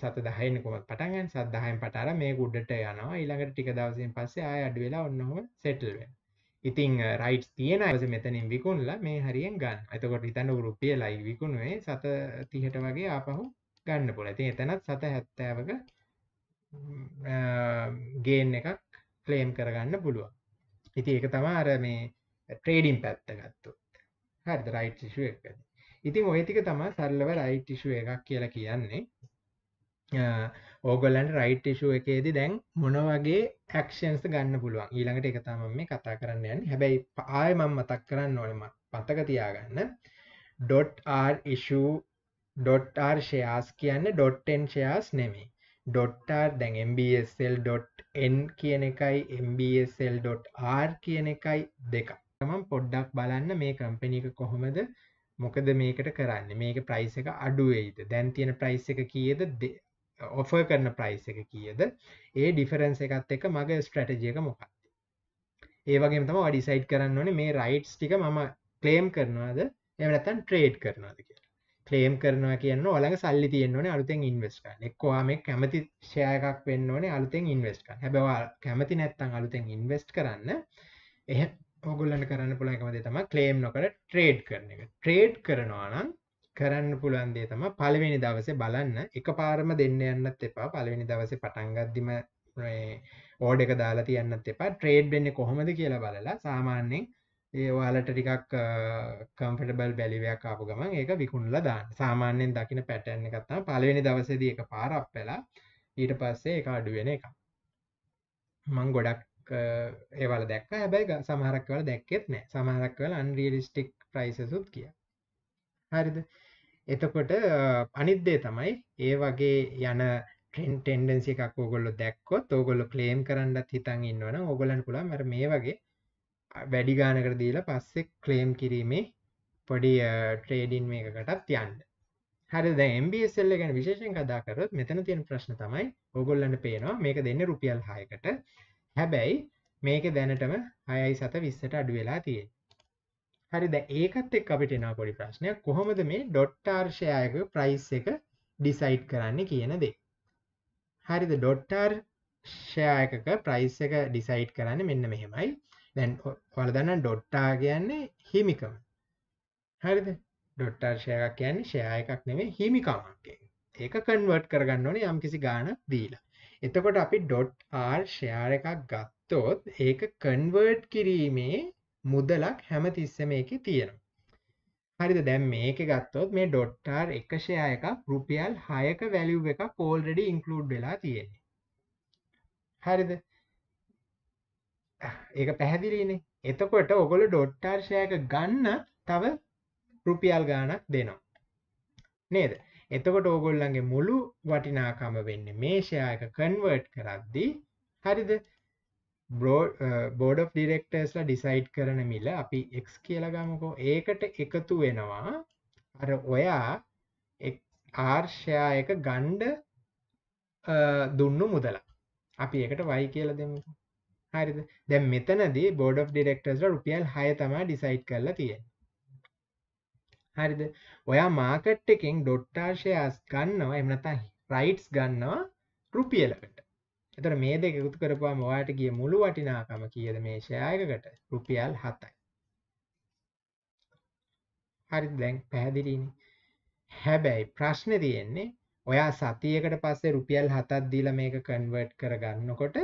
සත දහයන කොමත් පටන්ගෙන් සදදාහයෙන් පටර මේ ගුඩ්ඩට යනවා ඊළඟට ටික දවසෙන් පස්සේ ආය අඩ වෙලා ඔන්නහොම සෙටල්වෙන් ඉතිං රයිට් තියෙන ඇස මෙතනින් විකුණල මේ හරියෙන් ගන්න එතකොට ඉතන්න උරුපිය ලයි විකුණුවේ සත තිහට වගේ ආපහු ගන්න පුල ති එතනත් සත හැත්තෑවක ගේන් එකක් ක්ලේම් කරගන්න පුළුව ඉති එක තමා අර මේ ට්‍රේඩිම් පැත්ත ගත්තුත් හරිද රයිට්ිෂුව එකද ඉතින් ඔයතික තමා සරලව රයිට්ටිෂුව එකක් කියලා කියන්නේ ඕගොලන්ට රයිට්ටිෂුව එකේදී දැන් මොන වගේ ඇක්ෂන්ස් ගන්න පුළුවන් ඊළඟට එක තම මේ කතා කරන්න යන් හැබැයි පාය මං මතක් කරන්න ඕනම පතක තියාගන්න ඩොට් ඉෂූ ඩොට්ර් ෂයාස් කියන්න ඩොට්ටෙන් ෂයාස් නෙමේ .r දැන් mbsl.n කියන එකයි mbsl.r කියන එකයි දෙක. තමන් පොඩ්ඩක් බලන්න මේ කම්පැනි එක කොහොමද මොකද මේකට කරන්නේ. මේක price එක අඩු වෙයිද? දැන් තියෙන price එක කීයද? offer කරන price එක කීයද? ඒ difference එකත් එක්ක මගේ strategy එක මොකක්ද? ඒ වගේම තමයි ඔය decide කරන්න ඕනේ මේ rights ටික මම claim කරනවද? එහෙම නැත්නම් trade කරනවද කියලා. ක්ලේම් කරනවා කියන්න ඔලඟ සල්ලි තියෙන්න්නවන අලුතෙන් ඉන්වස්ක එක්වාම කැමති ෂයකක් වෙන්න ඕනේ අලුතෙන් ඉන්වස්ක හැබවා කැමති නැත්තං අලුතෙන් ඉන්වස්ට කරන්න එහ ඔගුල්ලන්න කරන්න පුළන්කමදේ තම කලේම් නොකට ට්‍රේඩ් කරන එක ට්‍රේඩ් කරනවා නම් කරන්න පුළන්දේ තම පළවෙනි දවසේ බලන්න එක පාරම දෙන්න යන්නත් එපා පළවෙනි දවසේ පටන්ගත්දිම ඕඩ එක දාලා තියන්නත් එපා ට්‍රේඩ් වෙන්න කොහොමද කියලා බලලා සාමාන්‍යෙන් ඒ ඔයාලට ටිකක් කම්පටබල් බැලිවයක් ආපු ගමන් ඒක විකුණලා දාන්න සාමාන්‍යයෙන් දකින පැටර්න් එකක් තමයි පළවෙනි දවසේදී ඒක පාර අප්පලා ඊට පස්සේ ඒක අඩු වෙන එක මම ගොඩක් ඒවල දැක්ක හැබැයි සමහරක් වෙලා දැක්කෙත් නෑ සමහරක් වෙලා අන්රියලිස්ටික් ප්‍රයිසස් උත් කිය හරිද එතකොට අනිත් දේ තමයි ඒ වගේ යන ටෙන්ඩන්සි එකක් ඕගොල්ලෝ දැක්කොත් ඕගොල්ලෝ ක්ලේම් කරන්නත් හිතන් ඉන්නවනම් ඕගොල්ලන්ට පුළුවන් අර මේ වගේ වැඩි ගානකර දීලා පස්සෙ ක්ලේම් කිරීමේ පොඩි ට්‍රේඩින් මේකටත් තියන්න හරි දැම්බසල්ල ගැන විශේෂෙන් කදාකරත් මෙතන තියෙන ප්‍රශ්න තමයි ඔගොල්ලන්ට පේනවා මේක දෙන්න රුපියල් හයකට හැබැයි මේක දැනටම අයයි සත විස්සට අඩු වෙලා තිය හරි ද ඒකත් එක් අපිටනා පොඩි ප්‍රශ්නයක් කොහොමද මේ ඩොට්ටාර්ශයක ප්‍රයිස් එක ඩිසයිට් කරන්න කියන දේ හරිද ඩොට්ටර් ෂයකක ප්‍රයිස් එක ඩිසයිට් කරන්න මෙන්න මෙහෙමයි දැන් ඔල දන්න ඩොට්ටා කියන්නේ හිමිකම හරිද ඩොට්ටර් ෂයයක් කියන්නේ ෂයා එකක් නෙමේ හිමිකමක් ඒක කන්වර්ට් කරගන්න ඕනේ යම් කිසි ගානක් දීලා එතකොට අපි ඩොට් ආර් ෂයාර එකක් ගත්තොත් ඒක කන්වර්ට් කිරීමේ මුදලක් හැම තිස්සම එක තියෙනවා හරිද දැම් මේක ගත්තොත් මේ ඩොට්ටර් එකෂයා එක රුපියල් හයක වැලිව් එක කෝල්ඩඩි ඉන්කලුඩ් වෙලා තියෙන්නේ හරිද ඒක පැහැදිලිනේ එතකොට ඔගොල ඩොට්ටර්ශයක ගන්න තව රුපියල් ගානක් දෙනවා නේද එතකොට ඕගොල්ලන්ගේ මුළු වටිනාකම වෙන්න මේ ෂයාක කන්වර්ට් කරද්දී හරිද බෝඩ් ඩිරෙක්ටර්ස්ලා ඩිසයිට් කරන මිල අපි එක් කියලගමකෝ ඒකට එකතු වෙනවා අර ඔයා ආර්ෂයායක ගණ්ඩ uh, දුන්නු මුදලා අපි එකට වයි කියල දෙමුකු හරිද දැන් මෙතනදී බෝඩ් ඔෆ් ඩිරෙක්ටර්ස්ලා රුපියල් 6 තමයි ඩිසයිඩ් කරලා තියෙන්නේ හරිද ඔයා මාකට් එකෙන් ඩොට්ටා ෂෙයාර්ස් ගන්නවා එහෙම නැත්නම් රයිට්ස් ගන්නවා රුපියලකට එතකොට මේ දෙක එකතු කරපුවාම ඔයාට ගිය මුළු වටිනාකම කීයද මේ ෂෙයාර් එකකට රුපියල් 7යි හරිද දැන් පැහැදිලිනේ හැබැයි ප්‍රශ්නේ තියෙන්නේ ඔයා සතියකට පස්සේ රුපියල් 7ක් දීලා මේක කන්වර්ට් කරගන්නකොට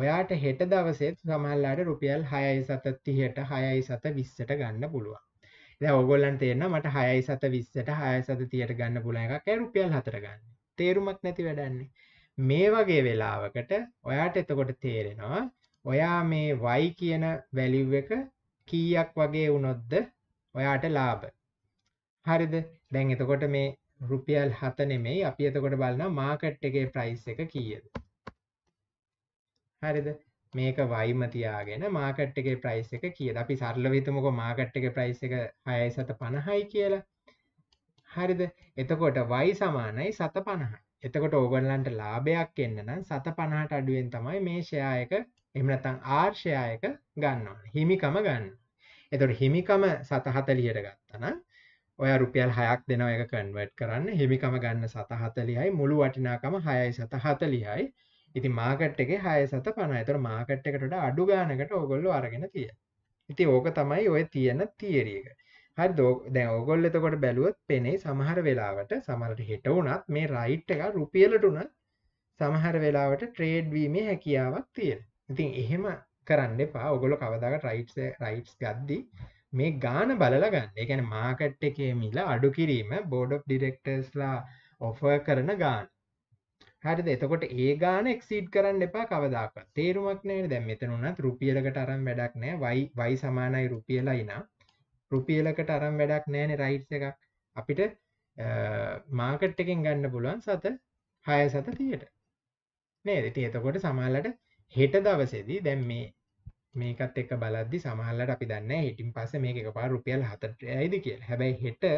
ඔයාට හෙට දවසෙත් සමල්ලාට රුපියල් හයයි සත තිහට හයයි සත විස්සට ගන්න පුළුවන් ද ඔගොල්ලන් තේරන මට හයයි සත විස්සට හය සත තියට ගන්න පුළ එකක් රුපියල් හතර ගන්න තේරුමක් නැති වැඩන්නේ මේ වගේ වෙලාවකට ඔයාට එතකොට තේරෙනවා ඔයා මේ වයි කියන වැලිව් එක කීයක් වගේ වුණොත්ද ඔයාට ලාභ හරිද දැන් එතකොට මේ රුපියල් හත නෙමෙයි අපි එතකොට බලන්න මාකට් එකේ ප්‍රයිස් එක කීයද හරිද මේක වයිම තියාගෙන මාකට් එක ප්‍රයිස් එක කියද අපි සරල විතමක මාකට් එක ප්‍රයිස් එක හයයි සත පණහයි කියලා හරිද එතකොට වයි සමානයි සත පණහ එතකොට ඕගල්ලන්ට ලාභයක් එන්න නම් සත පණහට අඩුවෙන් තමයි මේ ෂයායක එමනතං ආර්ෂයායක ගන්නවා හිමිකම ගන්න එතොට හිමිකම සතහතලියට ගත්තනම් ඔය රුපියල් හයක් දෙනව එක කන්වට් කරන්න හිමිකම ගන්න සතහතලියයි මුළු වටිනාකම හයයි සතහතලියයි ඉති මාකට් එක හය සත පනතර මාකට් එකට අඩු ගානකට ඔගොල්ලු අරගෙන තිය ඉති ඕක තමයි ඔය තියන තියරියක හරි දෝ දැ ඔගොල් එතකොට බැලුවත් පෙනේ සමහර වෙලාවට සමරට හිට වුනත් මේ රයිට් එක රුපියලට වුනත් සමහර වෙලාවට ට්‍රේඩ්වීමේ හැකියාවක් තියෙන ඉතින් එහෙම කරන්න එපා ඔගොල කවදාකට රයිට්ස රයිට්ස් ගද්දි මේ ගාන බලලගන්න එකැන මාකට් එකේ මිල අඩු කිරීම බෝඩ් ඩිරෙක්ටර්ස්ලා ඔෆ කරන ගාන් හරිද එතකොට ඒ ගාන එක්සිීඩ් කරන්න එපා කවදක් තේරුමක් නෑ දැ මෙතනුනත් රුපියලකට අරම් වැඩක් නෑ වයි වයි සමානයි රුපියලයිනා රුපියලකට අරම් වැඩක් නෑන රයිට් එකක් අපිට මාකට් එකෙන් ගන්න පුළුවන් සත හය සත තියට නේදට එතකොට සමාල්ලට හෙට දවසේදී දැම් මේ මේකත් එක බලද්දි සමහල්ලට අපි දන්න හිටින් පස මේක පා රුපියල් හතටයයිද කිය හැබැයි හෙට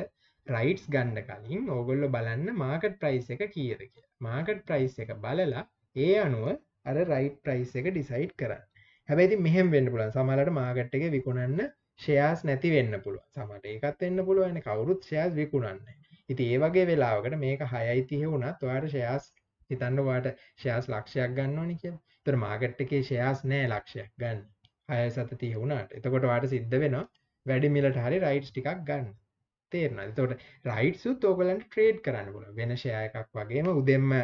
රයිට්ස් ගන්න කලින් ඕගොල්ලො බලන්න මාකට් ප්‍රයිස් එක කියද කිය මාකට් ප්‍රයිස් එක බලලා ඒ අනුව අර රයිට් ප්‍රයිස් එක ඩිසයිට් කරන්න හැබැති මෙහම වෙන්න පුලන් සමලට මාගට් එක විකුණන්න ෂයාස් නැති වෙන්න පුළුව සමට එකත් එන්න පුළුවන කවුරුත් ෂයාස් විකුණන්න ඉති ඒ වගේ වෙලාවකට මේක හයයිතිය වුණත් වාට ෂයාස් හිතන්නවාට ෂයාස් ලක්ෂයක් ගන්න ඕනි කිය තර මාගට් එකේ ෂයාස් නෑ ලක්ෂයක් ගන්න හය සතතිය වුණට එතකොට වාට සිද්ධ වෙන වැඩි මිලට හරි රයිට්ස් ටිකක් ගන්න තේරන තොට රයිට්සුත් ඕගලන්ට ට්‍රේඩ් කරන්න පුල වෙන ෂය එකක් වගේම උදෙම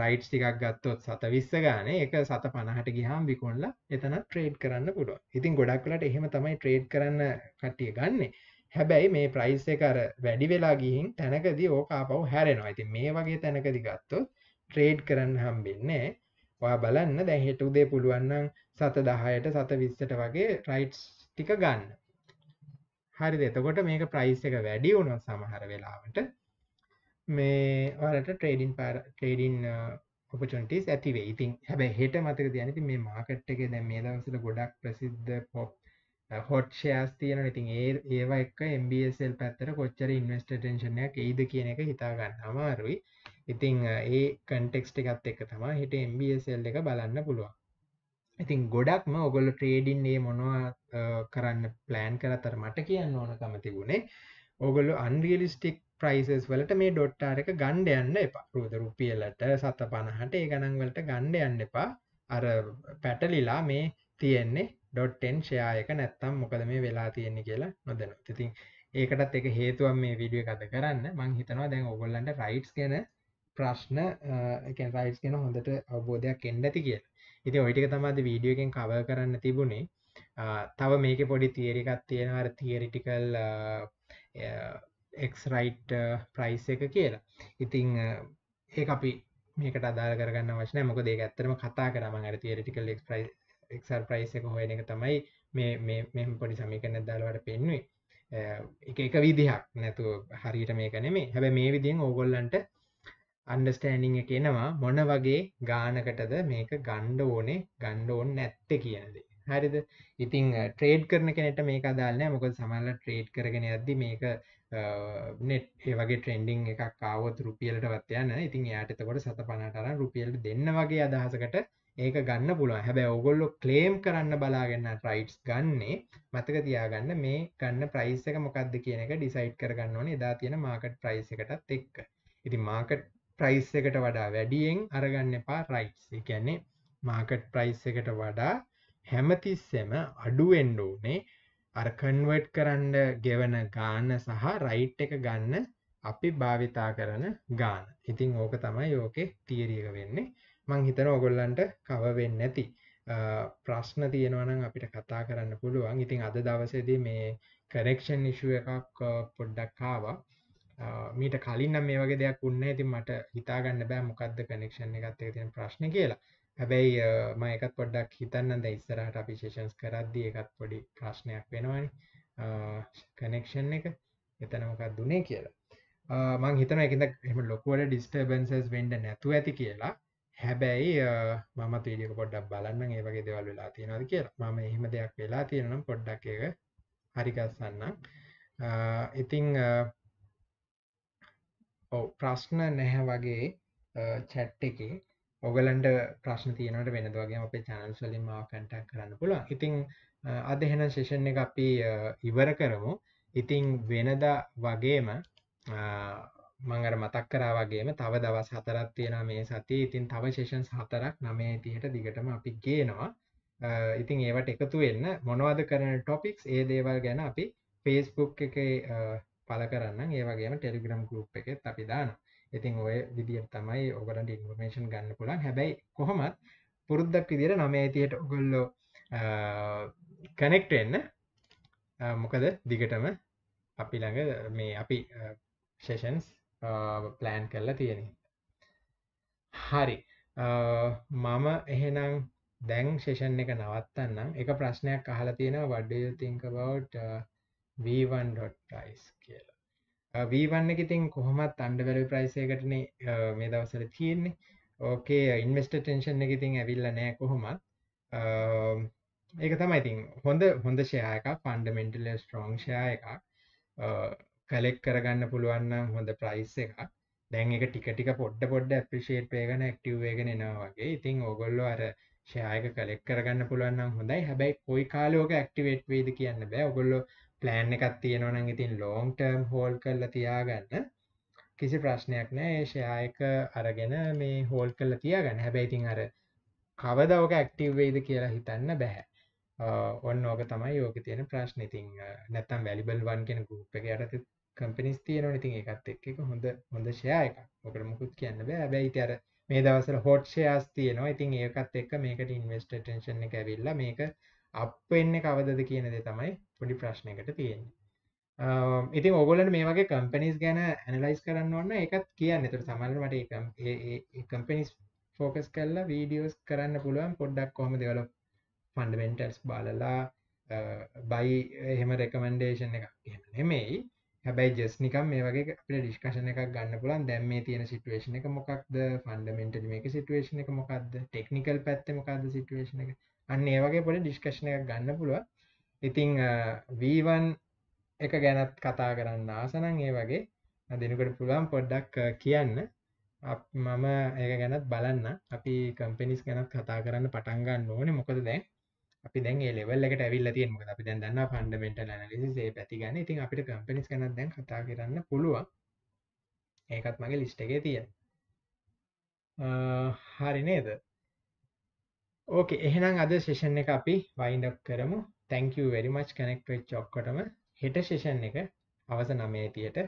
රයිට්ස් ටිකක් ගත්තොත් සත විස්ස ගාන එක සත පනහට ගිහාම් විකොල්ල එතන ට්‍රේඩ් කරන්න පුළුව ඉතින් ගොඩක්ලට එහෙම තමයි ට්‍රේඩ් කරන්න කට්ටිය ගන්න හැබැයි මේ ප්‍රයිස් එකර වැඩි වෙලා ගිහින් තැනකදී ඕකාපව් හැරෙනවා ඇති මේ වගේ තැනකදි ගත්තොත් ට්‍රේඩ් කරන්න හම්බින්නේ ඔයා බලන්න දැහෙට උදේ පුළුවන්නම් සත දහයට සත විස්සට වගේ රයිට්ස් ටික ගන්න හරිද එතකොට මේක ප්‍රයිස් එක වැඩි වුණොත් සමහර වෙලාවට මේ ඔයාලට ට්‍රේඩින් ට්‍රේඩින් ඔපචුනිටීස් ඇති වෙයි. ඉතින් හැබැයි හෙට මතක තියාගන්න ඉතින් මේ මාකට් එකේ දැන් මේ දවස්වල ගොඩක් ප්‍රසිද්ධ පොප් හොට් ෂෙයාර්ස් තියෙනවා. ඉතින් ඒ ඒවා එක්ක MBSL පැත්තට කොච්චර ඉන්වෙස්ටර් ටෙන්ෂන් එකක් එයිද කියන එක හිතා ගන්න අමාරුයි. ඉතින් ඒ කන්ටෙක්ස්ට් එකත් එක්ක තමයි හෙට MBSL එක බලන්න පුළුවන්. ඉතින් ගොඩක්ම ඔගොල ට්‍රේඩින් ඒ මොනවා කරන්න ප්ලෑන් කරතර මට කියන්න ඕනකම තිබුණේ ඔගොලු අන්රියලිස්ටික් ප්‍රයිසස් වලට මේ ඩොට්ටාර එක ගණ්ඩ යන්න එපා රුද රුපියලට සත පණහට ඒ ගණන්වලට ගණ්ඩ යන්න එපා අර පැටලිලා මේ තියෙන්නේ ඩොට්ටෙන් ෂයායක නැත්තම් මොකද මේ වෙලා තියෙන්නේ කියලා නොදන තිතින් ඒකටත් එක හේතුවම් මේ විඩිය කත කරන්න මං හිතනවා දැන් ඔගොල්ලන්ට රයිට්ස් ගැන ප්‍රශ්න රයිට්ස් ගැන හොඳට අවබෝධයක් එන්න ඇති කියලා ඉති ඔයිටික තමාද වීඩියෝකෙන් කව කරන්න තිබුණේ තව මේක පොඩි තිේරිකත් තියෙනර තිේරිටිකල් එක්රයිට් ප්‍රයිස් එක කියලා ඉතිං ඒ අපි මේක අදාර කරන්න වශන මොක දෙක ඇත්තරම කතා කරම අර තිේරිටිකල් එක්ර් ප්‍රයිස් එක හොයන එක තමයි මේ මෙම පොඩි සමීකන දල්වට පෙන්වේ එක එක විදිහක් නැතු හරිට මේකන මේ හැබ මේ විදිෙන් ඕගොල්ලන්ට අන්ඩස්ටෑනිං එකනවා මොන වගේ ගානකටද මේක ගණ්ඩ ඕනේ ගණ්ඩ ඕන් නැත්ත කියනද හරිද ඉතිං ට්‍රේඩ් කරන කෙනට මේක දාලනෑ මොකද සමල්ල ට්‍රේඩ් කරගෙන ඇද්දි මේක නෙට් ඒ වගේ ට්‍රෙන්ඩිං එකක් කාවත් රුපියලට වත්යන ඉතින් යායටතකොට සත පනටර රුපියල්ට දෙන්න වගේ අදහසකට ඒක ගන්න පුළුව හැබැ ඔගොල්ලො ක්ලේම් කරන්න බලාගන්න ට්‍රයිට්ස් ගන්නේ මතක තියාගන්න මේ ගන්න ප්‍රයිස් එක මොකක්ද කියන එක ඩිසයිට් කරගන්න ඕනේ එදා තියෙන මාකට් ප්‍රයිස් එකටත් එක්ක ඉති මාකට් ප්‍රයිස් එකට වඩා වැඩියෙන් අරගන්න එපා රයිට්ස් එකන්නේ මාකට් ප්‍රයිස් එකට වඩා හැමතිස්සෙම අඩුවෙන්ඩෝනේ අර කන්වට් කරන්න ගෙවන ගාන්න සහ රයිට් එක ගන්න අපි භාවිතා කරන ගාන ඉතිං ඕක තමයි ඕකෙ තීරියක වෙන්නේ මං හිතන ඔගොල්ලන්ට කවවෙන්න ඇති ප්‍රශ්න තියෙනවනම් අපිට කතා කරන්න පුළුවන් ඉතිං අද දවසේදී මේ කරෙක්ෂන් නිශුව එකක් පොඩ්ඩක්කාවා මීට කලින්නම් මේ වගේ දෙයක් උන්න ඇති මට හිතාගන්න බෑ මොකක්ද කනෙක්ෂණ එකත් එක තියෙන ප්‍රශ්න කියලා හැබැයි මයකත් පොඩ්ඩක් හිතන්න ද ඉස්සරහට අපිශේෂන්ස් කරද්දි එකත් පොඩි ප්‍රශ්නයක් වෙනවානි කනෙක්ෂන් එක එතනමකක් දුනේ කියලා මං හිතන එකද එම ලොකුවට ඩිස්ටර්බන්සස් වෙන්ඩ නැතු ඇති කියලා හැබැයි මම තීඩියක පොඩ්ඩක් බලන්න ඒ වගේ දෙවල් වෙලා තියෙනද කියලා මම එහෙම දෙයක් වෙලා තියෙනම් පොඩ්ඩක් එක හරිකස්සන්නම් ඉතිං ඔව් ප්‍රශ්න නැහැ වගේ චැට් එකේ ඔගලන්ට ප්‍රශ්න තියනට වෙනද වගේ අපේ චැනල්ස් වලින් මාව කන්ටැක්ට් කරන්න පුළුවන්. ඉතින් අද එහෙනම් සෙෂන් එක අපි ඉවර කරමු. ඉතින් වෙනදා වගේම මම අර මතක් කරා වගේම තව දවස් හතරක් තියෙනවා මේ සතියේ. ඉතින් තව සෙෂන්ස් හතරක් 9:30ට දිගටම අපි ගේනවා. ඉතින් ඒවට එකතු වෙන්න මොනවද කරන ටොපික්ස් ඒ දේවල් ගැන අපි Facebook එකේ පල කරන්න ඒවගේ ටෙලිග්‍රම් ගුප් එකෙත් අපි දාන ඉතින් ඔය විදිිය තමයි ඔබට ඉන්වර්මේෂන් ගන්න පුළන් හැබැයි කොහොමත් පුරුද්දක් විදිර නමේතියට ඔගොල්ලෝ කනෙක්ට එන්න මොකද දිගටම අපි ළඟ මේ අපි ෂේෂන්ස් ප්ලෑන් කරලා තියෙන හරි මම එහෙනම් දැන් ශේෂන් එක නවත්තන්නම් එක ප්‍රශ්නයක් අහලා තියෙන වඩ තිංක බවට් v1.price කියලා v1 එක ඉතින් කොහොමත් අන්ඩවැලු ප්‍රයිසයකටනේ මේ දවසර තියෙන්නේ ඕකේ ඉන්වස්ට ටෙන්ෂන් එක ඉතින් ඇවිල්ල නෑ කොහොමත් ඒක තමයි ඉතින් හොඳ හොඳ ෂයක ෆන්ඩමෙන්ටල ස්ට්‍රෝං ෂය එකක් කලෙක් කරගන්න පුළුවන්නම් හොඳ ප්‍රයිස් එකක් දැන් එක ටික ටික පොඩ්ඩ පොඩ්ඩ අපිෂේට් වේගන ඇක්ටවේගෙන නවා වගේ ඉතින් ඔගොල්ලො අර ශයක කලෙක් කරගන්න පුළුවන්නම් හොඳයි හැබැයි කොයි කාලෝක ඇක්ටිවේට් වේද කියන්න බෑ ඔගොල්ලො ප්ලෑන් එකක් තියෙනවනං ඉතින් ලෝන් ටර්ම් හෝල් කරල තියාගන්න කිසි ප්‍රශ්නයක් නෑ ශයායක අරගෙන මේ හෝල් කරල තියාගන්න හැබැයිතින් අර කවදවක ඇක්ටිව්වේද කියලා හිතන්න බැහැ ඔන්න ඕක තමයි යෝක තියෙන ප්‍රශ්නඉතින් නැත්තම් වැලිබල් වන් කෙන ගුප් එක අරත කම්පිනිස් තියෙන ඉතින් එකත් එක් එක හොඳ හොඳ ශයායක ඔකට මුකුත් කියන්න බෑ හැබැයිති අර මේ දවසර හොට් ෂයාස් තියෙනවා ඉතින් ඒකත් එක් මේකට ඉන්වස්ට ටේෂන කැවිල්ල මේක අප්වෙන්න කවදද කියනද තමයි පොඩි ප්‍රශ්නයකට තියෙන් ඉති ඔගොලට මේ වගේ කම්පනිස් ගැන ඇනලයිස් කරන්න ඔන්න එකත් කියන්න එතට සමල්ලට එකම් කම්පනිස් ෆෝකස් කල්ලා වීඩියෝස් කරන්න පුළුවන් පොඩ්ඩක් කොම දෙවල ෆන්ඩමෙන්ටර්ස් බාලලා බයි එහෙම රෙකමන්ඩේෂන් එක නෙමෙයි හැබැයි ජෙස් නිකම් මේ වගේ අපේ ඩිස්කශන එකක් ගන්න පුලන් දැම් මේ තියෙන සිටුවේශන එක මොකක්ද ෆන්ඩමෙන්ටල් මේක සිටුවේශන එක මොකක්ද ටෙක්නිකල් පැත්තේ මොකක්ද සිටුවේශන එක අන්න ඒ වගේ පොඩි ඩිස්කශන එක ගන්න පුළුව ඉතිං වීවන් එක ගැනත් කතා කරන්න ආසනං ඒ වගේ දෙනකට පුළුවන් පොඩ්ඩක් කියන්න මම ඒක ගැනත් බලන්න අපි කම්පිනිස් ගැනත් කතා කරන්න පටන්ගන්න ඕන මොකද දැන් අපි දැන් ලෙවල් එකට ඇවිල්ල තිය මොක අපි දැන් දන්න ෆන්ඩමෙන්ට නලසේ පැති ගැන ඉතින් අපිට කම්පිනිස් ගැන දැන් කතා කරන්න පුළුවන් ඒකත් මගේ ලිස්්ට එකේ තියෙන හරි නේද ඕකේ එහෙනම් අද සේෂන් එක අපි වයින්ඩක් කරමු තැංකූ වැඩිමච් කනෙක්ට් වෙච් ඔක්කොටම හෙට ෂෙෂන් එක අවස නමේතියට